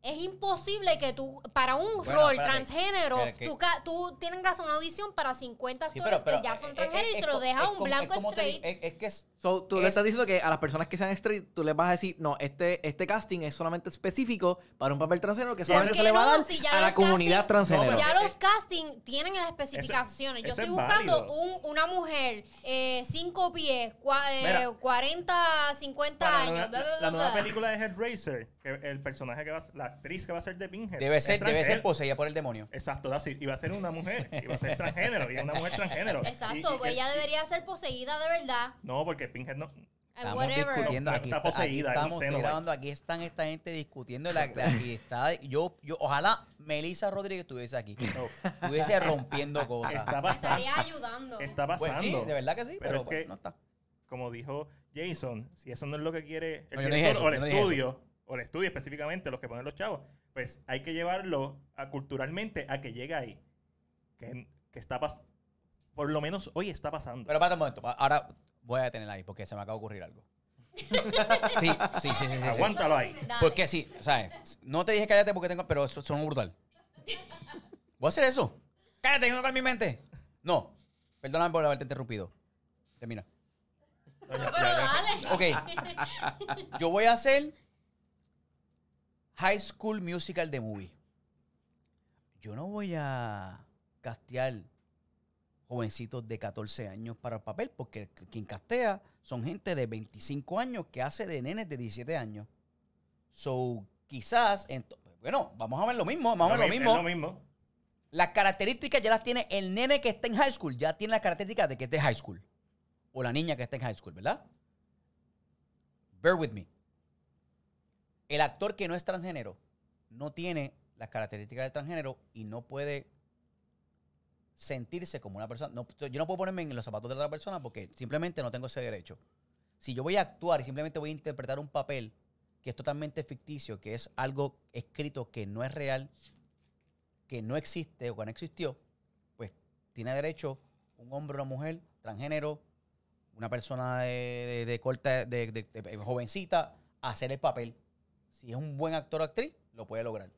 es imposible que tú, para un rol transgénero, tú, tú tengas una audición para 50 actores que ya son eh, eh, transgéneros y te lo deja a un blanco straight. es, que es, so, tú le estás diciendo que a las personas que sean straight, tú les vas a decir, no, este, este casting es solamente específico para un papel transgénero que solamente se le va a dar a la comunidad transgénero. ya los castings tienen las especificaciones. Yo estoy buscando una mujer, 5 eh, pies, eh, 40, 50 años. La, nueva película de Hellraiser, el personaje que va a actriz que va a ser de Pinhead. Debe ser, debe ser poseída por el demonio. Exacto, así. Y va a ser una mujer. Iba a ser transgénero. Y una mujer transgénero. Exacto, pues ella debería ser poseída de verdad. No, porque Pinhead no. Estamos discutiendo aquí, está poseída, aquí estamos mirando, aquí están esta gente discutiendo la, y está, yo, yo, ojalá Melissa Rodríguez estuviese aquí, estuviese rompiendo cosas. Está pasando. Estaría ayudando. Está pues pasando. de verdad que sí, pero, es pues que, no está. Como dijo Jason, si eso no es lo que quiere el director o el estudio, o el estudio específicamente, los que ponen los chavos, pues hay que llevarlo culturalmente a que llegue ahí. Que, está pasando. Por lo menos hoy está pasando. Pero espérate un momento. Ahora voy a tener ahí porque se me acaba de ocurrir algo. sí, sí, sí, sí, Aguántalo ahí. Porque sí, ¿sabes? No te dije cállate porque tengo. Pero son brutal. Voy a hacer eso. Cállate, no en mi mente. No. Perdóname por haberte interrumpido. Termina. No, pero dale. Ok. Yo voy a hacer High School Musical de Movie. Yo no voy a castear jovencitos de 14 años para el papel, porque quien castea son gente de 25 años que hace de nenes de 17 años. So, quizás, bueno, vamos a ver lo mismo, vamos a ver lo mismo. Las características ya las tiene el nene que está en high school, ya tiene las características de que esté en high school. O la niña que está en high school, ¿verdad? Bear with me. El actor que no es transgénero no tiene las características del transgénero y no puede sentirse como una persona. yo no puedo ponerme en los zapatos de otra persona porque simplemente no tengo ese derecho. Si yo voy a actuar y simplemente voy a interpretar un papel que es totalmente ficticio, que es algo escrito que no es real, que no existe o que no existió, pues tiene derecho un hombre o una mujer, transgénero, una persona de, de, de corta, de, de, jovencita, a hacer el papel si es un buen actor o actriz, lo puede lograr.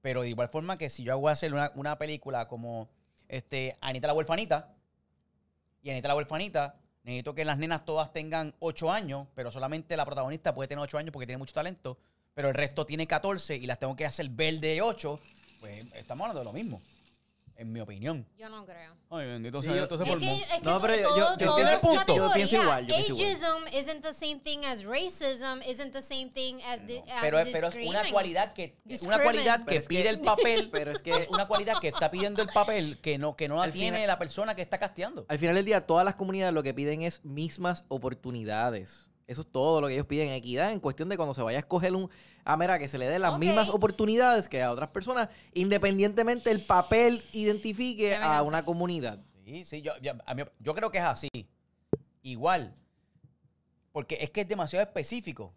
Pero de igual forma que si yo hago hacer una, película como este, Anita la huerfanita, y Anita la huerfanita, necesito que las nenas todas tengan 8 años, pero solamente la protagonista puede tener 8 años porque tiene mucho talento, pero el resto tiene 14 y las tengo que hacer ver de 8, pues estamos hablando de lo mismo en mi opinión. Yo no creo. entonces por No, pero yo, entiendo el punto. pienso igual. isn't the same thing as racism, isn't the same thing as, pero, es una cualidad que pide el papel, pero es que es una cualidad que está pidiendo el papel que no que no la tiene la persona que está casteando. Al final del día todas las comunidades lo que piden es mismas oportunidades. Eso es todo lo que ellos piden, equidad en cuestión de cuando se vaya a escoger un... Ah, mira, que se le den las mismas oportunidades que a otras personas, independientemente el papel identifique a una comunidad. Sí, sí, yo, creo que es así. Igual. Porque es que es demasiado específico.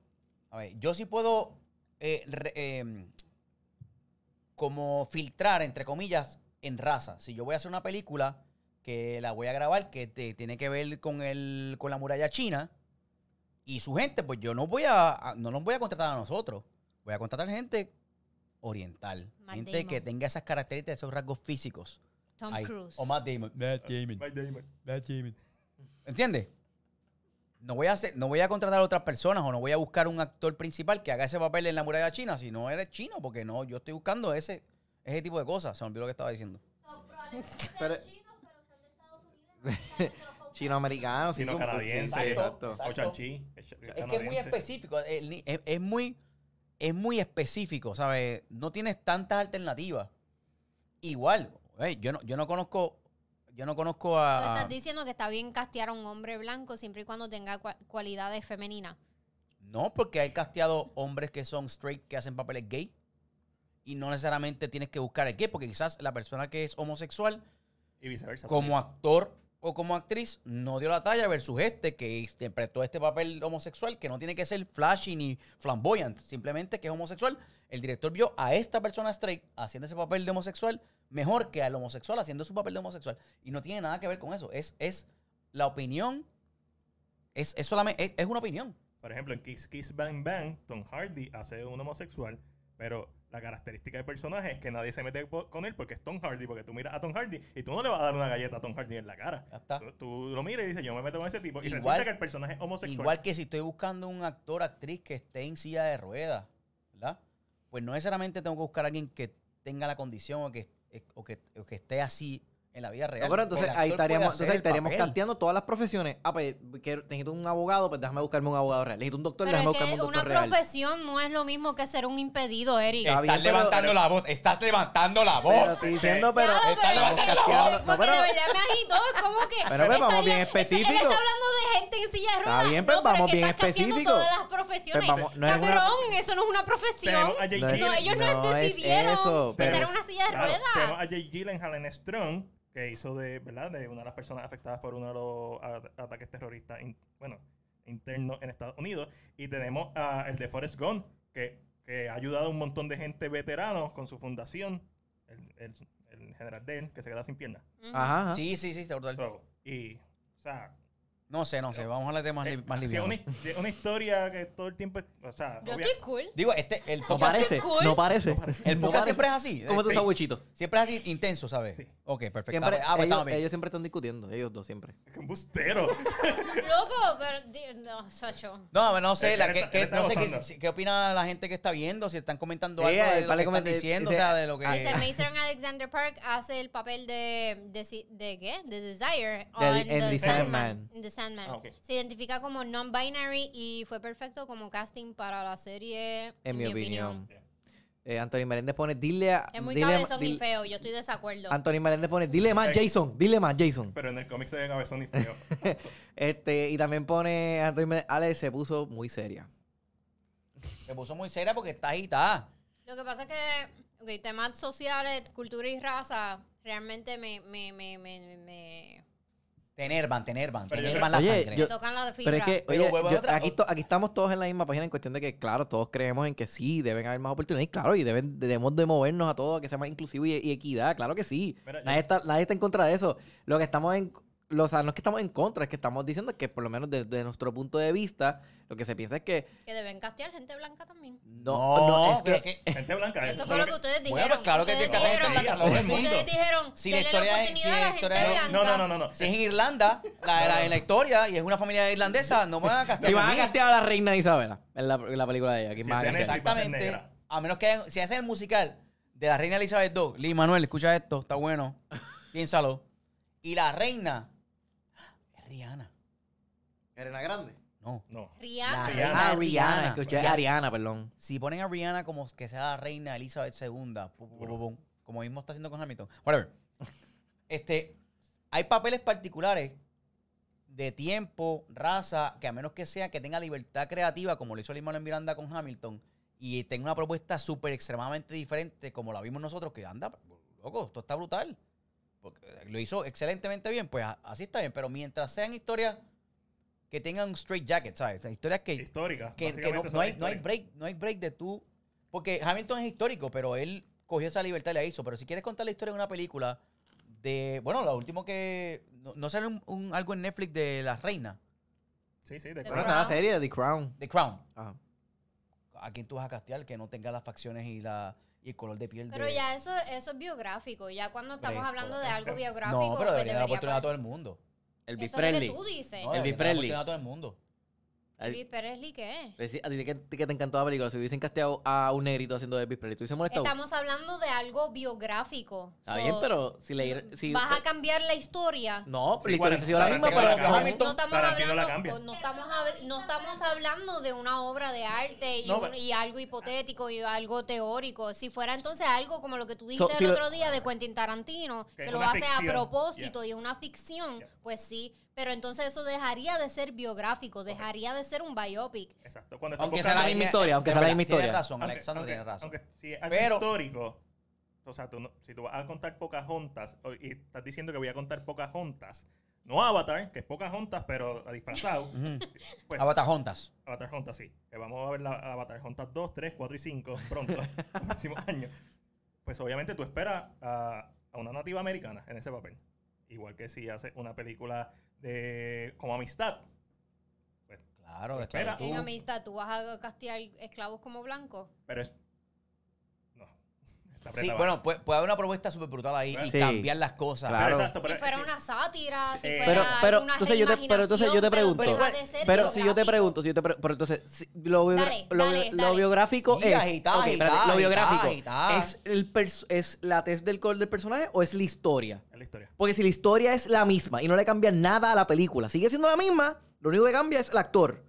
A ver, yo sí puedo eh, em, como filtrar, entre comillas, en raza. Si yo voy a hacer una película que la voy a grabar que te, tiene que ver con, el, con la muralla china y su gente, pues yo no voy a, no los voy a contratar a nosotros. Voy a contratar gente oriental. gente que tenga esas características, esos rasgos físicos. Tom Cruise. O Matt Damon. Matt Damon. Matt Damon. Matt Damon. ¿Entiendes? No voy, a hacer, no voy a contratar a otras personas o no voy a buscar un actor principal que haga ese papel en la muralla china si no eres chino, porque no, yo estoy buscando ese, ese tipo de cosas. Se me olvidó lo que estaba diciendo. pero, pero Chino-americano, chino-canadiense, exacto. Es que es muy específico, es, muy, es muy específico, ¿sabes? No tienes tantas alternativas. Igual, yo, no, yo no conozco yo no conozco a. estás diciendo que está bien castear a un hombre blanco siempre y cuando tenga cualidades femeninas. No, porque hay casteado hombres que son straight que hacen papeles gay. Y no necesariamente tienes que buscar el gay, porque quizás la persona que es homosexual. Y viceversa. Como actor o como actriz no dio la talla versus este que interpretó este papel homosexual que no tiene que ser flashy ni flamboyant, simplemente que es homosexual. El director vio a esta persona straight haciendo ese papel de homosexual mejor que al homosexual haciendo su papel de homosexual y no tiene nada que ver con eso, es, es la opinión es, solamente es, es, una opinión. Por ejemplo, en Kiss Kiss Bang Bang, Tom Hardy hace un homosexual pero la característica del personaje es que nadie se mete con él porque es Tom Hardy, porque tú miras a Tom Hardy y tú no le vas a dar una galleta a Tom Hardy en la cara. Tú, lo miras y dices, yo me meto con ese tipo. Y resulta que el personaje es homosexual. Igual que si estoy buscando un actor, actriz que esté en silla de ruedas, ¿verdad? Pues no necesariamente tengo que buscar a alguien que tenga la condición o que esté así en la vida real. Pero entonces ahí estaríamos, entonces, todas las profesiones. Ah, pues quiero, necesito un abogado, pues déjame buscarme un abogado real. Necesito un doctor, déjame buscarme un doctor real. Una profesión no es lo mismo que ser un impedido, Eric. Estás levantando la voz, estás levantando la voz. estoy diciendo, pero. pero la voz. Porque de verdad me agitó, es que. Pero pues, vamos bien específico. Él está hablando de gente en silla de ruedas. Pues, está bien, pero vamos bien específico. todas las profesiones. Pues, vamos, no Cabrón, es una... eso no es una profesión. No, ellos no decidieron tener una silla de ruedas. Pero a Jay Helen en Strong que hizo de, ¿verdad? de una de las personas afectadas por uno de los ataques terroristas bueno, internos en Estados Unidos. Y tenemos a el de Forrest Gump, que, que, ha ayudado a un montón de gente veteranos con su fundación, el, el, general Dell, que se queda sin pierna. Ajá, Sí, sí, sí, está y, o sea, no sé, no sé. Vamos a hablar de más, eh, li- más una, una historia que todo el tiempo. O sea, Yo estoy cool. Digo, este, el No parece, cool. no parece. el podcast siempre es así. Como tu Sí. siempre es así intenso, ¿sabes? Sí. Ok, perfecto. ah, pues, ah pues, ellos, ellos siempre están discutiendo, ellos dos siempre. ¡Qué embustero! Loco, pero. No, Sacho. No, no sé, la que, que- no sé qué, qué opina la gente que está viendo, si están comentando algo de están diciendo, o sea, de lo que... Dice Mason Alexander Park hace el papel de. ¿De, qué? De Desire. en The Desire Man. Ah, se identifica como non-binary y fue perfecto como casting para la serie. En, mi, opinión. Antonio eh, Anthony Meléndez pone, dile a. Es muy cabezón y feo, yo estoy de desacuerdo. Anthony Meléndez pone, dile más Jason, dile más Jason. Pero en el cómic se ve cabezón y feo. este, y también pone, Anthony Ale se puso muy seria. Se puso muy seria porque está agitada. Lo que pasa es que temas sociales, cultura y raza realmente me, me, me, me tener van tener van te van la sangre. tocan la aquí, estamos todos en la misma página pues, en cuestión de que, claro, todos creemos en que sí, deben haber más oportunidades, claro, y deben, debemos de movernos a todo, a que sea más inclusivo y, equidad, claro que sí. está, nadie está en contra de eso. Lo que estamos en, o sea, no es que estamos en contra, es que estamos diciendo que por lo menos desde nuestro punto de vista, lo que se piensa es que... Que deben castear gente blanca también. No, no, es, que, Gente blanca. Eso fue lo que ustedes pues, dijeron. Bueno, claro que tiene que dijeron, si la historia es... Si gente blanca. No, no, no, no. Si es en Irlanda, la, la, la, historia, y es una familia irlandesa, no me van a castear. Si van a castear a la reina Isabela, en la, película de ella. Que si más exactamente. A menos que si hacen el musical de la reina Elizabeth II, Lee Manuel, escucha esto, está bueno, piénsalo. Y la reina ¿Arena Grande? No. No. Rihanna. La Rihanna. Ariana, perdón. Si ponen a Rihanna como que sea la reina Elizabeth II, como mismo está haciendo con Hamilton, whatever. Este, hay papeles particulares de tiempo, raza, que a menos que sea que tenga libertad creativa, como lo hizo el manuel Miranda con Hamilton, y tenga una propuesta súper extremadamente diferente, como la vimos nosotros, que anda, loco, esto está brutal. Porque lo hizo excelentemente bien, pues así está bien. Pero mientras sean historias que tengan un straight jacket, ¿sabes? O historias que. Históricas. Que, no, hay, break, no hay break de tú. Porque Hamilton es histórico, pero él cogió esa libertad y la hizo. Pero si quieres contar la historia de una película de. Bueno, lo último que. No, sale un, algo en Netflix de La Reina. Sí, sí, de Crown. la serie de The Crown. The Crown. Ajá. ¿A quién tú vas a castear que no tenga las facciones y la y el color de piel. Pero ya eso, es biográfico. Ya cuando estamos pues, hablando de pues, algo pues, biográfico. No, pero debería dar oportunidad a todo el mundo. El bifriendly. lo que El todo el mundo. ¿Elvis Presley qué es? Pues a ti que, te encantó la película, si hubiesen casteado a un negrito haciendo de Elvis Presley, ¿tú hubiesen molestado? Estamos hablando de algo biográfico. Está bien, pero si le... ¿Vas a cambiar la historia? No, pero la historia ha sido la misma, pero... No, estamos hablando, no, estamos hablando de una obra de arte y, algo hipotético y algo teórico. Si fuera entonces algo como lo que tú dijiste el otro día de Quentin Tarantino, que, lo hace a propósito y es una ficción, pues sí pero entonces eso dejaría de ser biográfico, dejaría de ser un biopic. Exacto. Cuando aunque sea la misma historia, aunque sea la misma historia. Tiene razón, Alex Alexander tiene razón. Aunque si es histórico, o sea, tú si tú vas a contar pocas juntas y estás diciendo que voy a contar pocas juntas, no Avatar, que es pocas juntas, pero disfrazado. pues, Avatar juntas. Avatar juntas, sí. vamos a ver la Avatar juntas 2, 3, 4 y 5 pronto, próximo año. Pues obviamente tú esperas a una nativa americana en ese papel. Igual que si hace una película de como amistad. Pues, claro, pues espera. En amistad, ¿tú vas a castigar esclavos como blancos? Pero es, Sí, bueno, puede, puede, haber una propuesta súper brutal ahí y cambiar las cosas. Claro. si fuera eh, una sátira, eh, si eh, fuera pero, una entonces yo te, pero entonces yo te pregunto. Pero, si yo te pregunto, si yo te pero entonces lo, biográfico es. lo biográfico es, el es la tez del del personaje o es la historia. Es la historia. Porque si la historia es la misma y no le cambia nada a la película, sigue siendo la misma, lo único que cambia es el actor.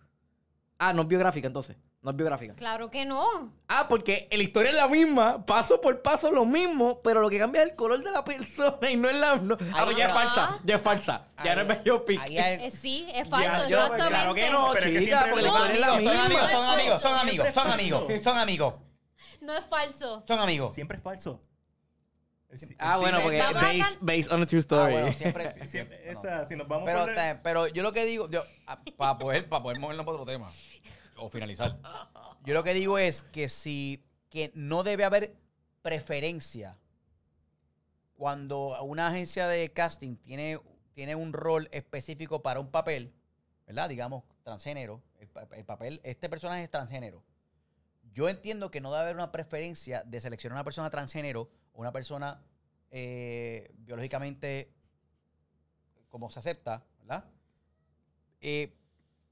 Ah, no es biográfica entonces. No es biográfica. Claro que no. Ah, porque la historia es la misma, paso por paso lo mismo, pero lo que cambia es el color de la persona y no es la. No. Ah, pues ya es falsa, ya es falsa. ya no es medio Eh, sí, es falso, exactamente. Claro que no, pero Son amigos, son amigos, son amigos, son amigos, son amigos. No es falso. Son amigos. Siempre es falso. ah, bueno, porque based, based, on a true story. Ah, bueno, siempre, Esa, si nos vamos pero, pero yo lo que digo, ah, para poder, para poder movernos para otro tema. O finalizar. Yo lo que digo es que si no debe haber preferencia cuando una agencia de casting tiene, tiene un rol específico para un papel, ¿verdad? Digamos, transgénero. El, papel, este personaje es transgénero. Yo entiendo que no debe haber una preferencia de seleccionar una persona transgénero o una persona eh, biológicamente como se acepta, ¿verdad? Eh,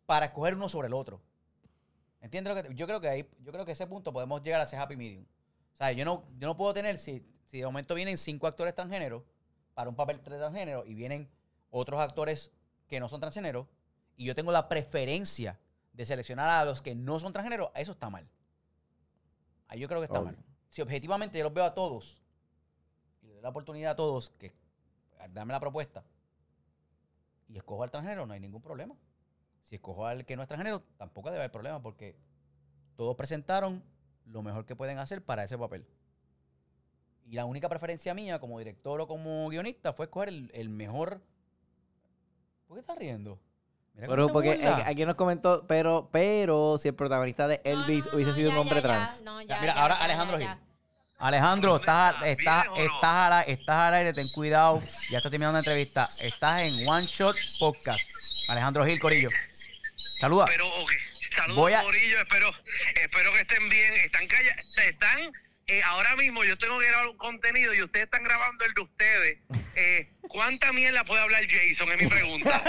para escoger uno sobre el otro. Entiendo lo que yo creo que ahí, yo creo que ese punto podemos llegar a ese happy medium. O sea, yo no, puedo tener, si, de momento vienen cinco actores transgénero para un papel transgénero y vienen otros actores que no son transgénero y yo tengo la preferencia de seleccionar a los que no son transgénero, eso está mal. Ahí yo creo que está mal. Si objetivamente yo los veo a todos y le doy la oportunidad a todos que dame la propuesta y escojo al transgénero, no hay ningún problema. Si escojo al que no es extranjero, tampoco debe haber problema porque todos presentaron lo mejor que pueden hacer para ese papel. Y la única preferencia mía como director o como guionista fue escoger el, mejor. ¿Por qué estás riendo? pero porque aquí nos comentó, pero, pero si el protagonista de Elvis hubiese sido un hombre trans. Mira, ahora Alejandro Gil. Alejandro, estás, estás, estás, estás al aire, ten cuidado. Ya está terminando la entrevista. Estás en One Shot Podcast. Alejandro Gil, Corillo. Saluda. Pero, Saludos, a... Espero, espero que estén bien. Están callados. Están. Eh, ahora mismo yo tengo que grabar un contenido y ustedes están grabando el de ustedes. Eh, ¿Cuánta mierda puede hablar Jason? Es mi pregunta.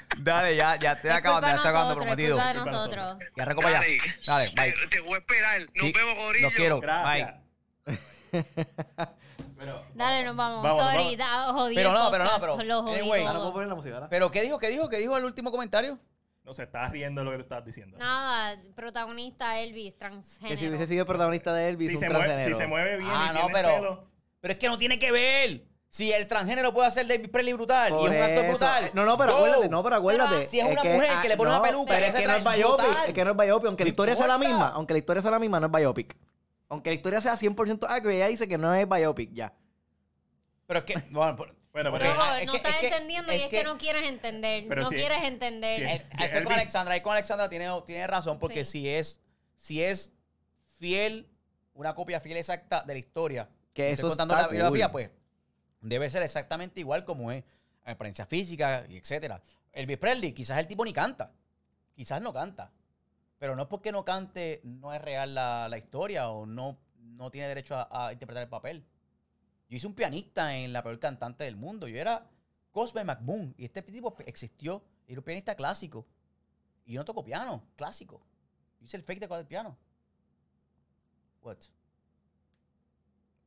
Dale, ya, ya estoy acabando, ya estoy acabando prometido. nosotros. Ya ya. Dale, bye. Te, voy a esperar. Nos vemos, Gorillo. Los quiero. Gracias. Bye. Dale, nos vamos. Sorry, da, jodido. Pero no, pero no, pero. no puedo poner la música, Pero ¿qué dijo? ¿Qué dijo? ¿Qué dijo el último comentario? No se está riendo de lo que tú estabas diciendo. Nada, protagonista Elvis, transgénero. Que si hubiese sido protagonista de Elvis, si se Mueve, si se mueve bien ah, no, pero, Pero es que no tiene que ver. Si el transgénero puede hacer David Presley brutal y es un acto brutal. No, no, pero acuérdate, no, pero acuérdate. Ah, si es, una mujer que ah, le pone una peluca, pero es que no es biopic, es que no es biopic, aunque la historia sea la misma, aunque la historia sea la misma, no es biopic. Aunque la historia sea 100% agree, ella dice que no es biopic ya. Pero es que, bueno, no estás entendiendo y es que, no quieres entender. No quieres entender. con Alexandra. con Alexandra tiene, tiene razón porque si es si es fiel, una copia fiel exacta de la historia. Que es contando la biografía, pues debe ser exactamente igual como es. Apariencia física y etcétera. Elvis Presley, quizás el tipo ni canta. Quizás no canta. Pero no es porque no cante, no es real la, historia o no, no tiene derecho a, interpretar el papel. Yo hice un pianista en la peor cantante del mundo. Yo era Cosme McMoon y este tipo existió. Era un pianista clásico. Y yo no toco piano, clásico. Yo hice el fake de cuál el piano. What?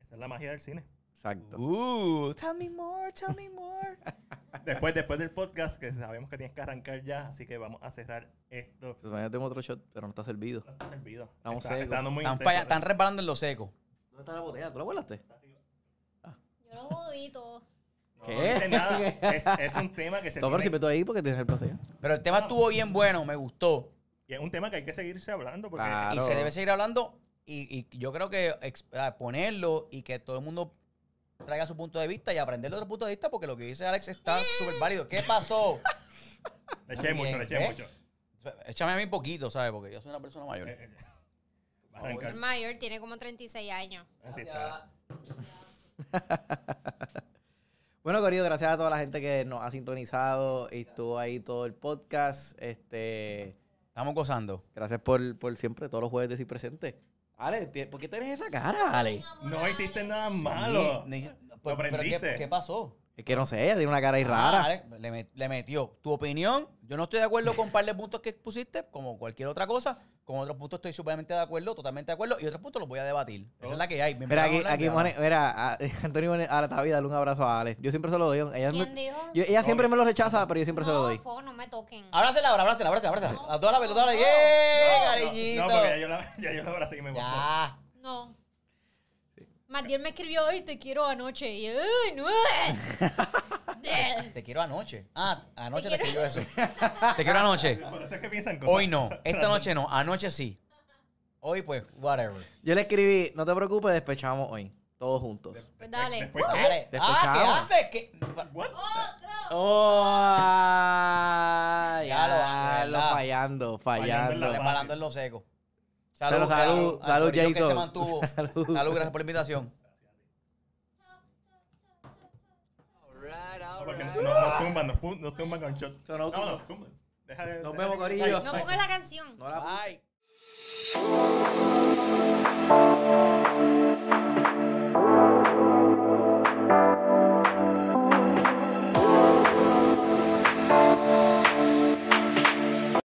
Esa es la magia del cine. Exacto. Uh, tell me more, tell me more. después, después del podcast, que sabemos que tienes que arrancar ya, así que vamos a cerrar esto. Pues mañana tengo otro shot, pero no está servido. No está servido. Estamos están, en lo seco. ¿Dónde está la botella? ¿Tú la volaste? Ah. Yo lo jodí todo. ¿Qué? Es, es, un tema que se. Todo tiene... ahí porque tienes el Pero el tema estuvo bien bueno, me gustó. Y es un tema que hay que seguirse hablando. Porque... Y se debe seguir hablando. Y, y yo creo que exponerlo ah, y que todo el mundo traiga su punto de vista y aprender de otro punto de vista porque lo que dice Alex está súper válido. ¿Qué pasó? Le eché mucho, le eché ¿eh? mucho. Échame a mí un poquito, ¿sabes? Porque yo soy una persona mayor. Eh, eh, mayor tiene como 36 años. bueno, querido, gracias a toda la gente que nos ha sintonizado y estuvo ahí todo el podcast. Este, Estamos gozando. Gracias por, por siempre, todos los jueves de sí presente. Ale, ¿por qué tenés esa cara, Ale? No hiciste nada malo. Lo ¿qué, pasó? Es que no sé, ella tiene una cara ahí ah, rara. le, metió. Tu opinión, yo no estoy de acuerdo con un par de puntos que pusiste, como cualquier otra cosa. Con otros puntos estoy supremamente de acuerdo, totalmente de acuerdo. Y otros puntos los voy a debatir. Esa es oh. la que hay. mira, aquí, aquí mira, Antonio a la dale un abrazo a Ale. Yo siempre se lo doy. Ella, ¿Quién me, dijo? ella siempre me lo rechaza, pero yo siempre se lo doy. No, no me toquen. abrásela. abracela la, abracela No, a toda las no, la, No, porque ya yo la, ya yo la abracé y me gustó. Ya. No. Matiel me escribió hoy, te quiero anoche. Y no. Te quiero anoche. Ah, anoche te, Te escribió eso. Te quiero anoche. Por eso es que piensan cosas. Hoy no. Esta noche no. Anoche sí. Hoy pues, whatever. Yo le escribí, no te preocupes, despechamos hoy. Todos juntos. Pues dale. Después, Dale. Ah, ¿qué haces? ¿Qué? Otro. ¡Oh! Ya, Ya lo- lo, fallando, Fallando Le fallando. en lo seco. Salud, saludos, saludos Jason. Salud. gracias por la invitación. No no nos tumban, nos, tumban con shot. No, no, nos tumban. nos vemos, Corillo. No pongas la canción. Bye.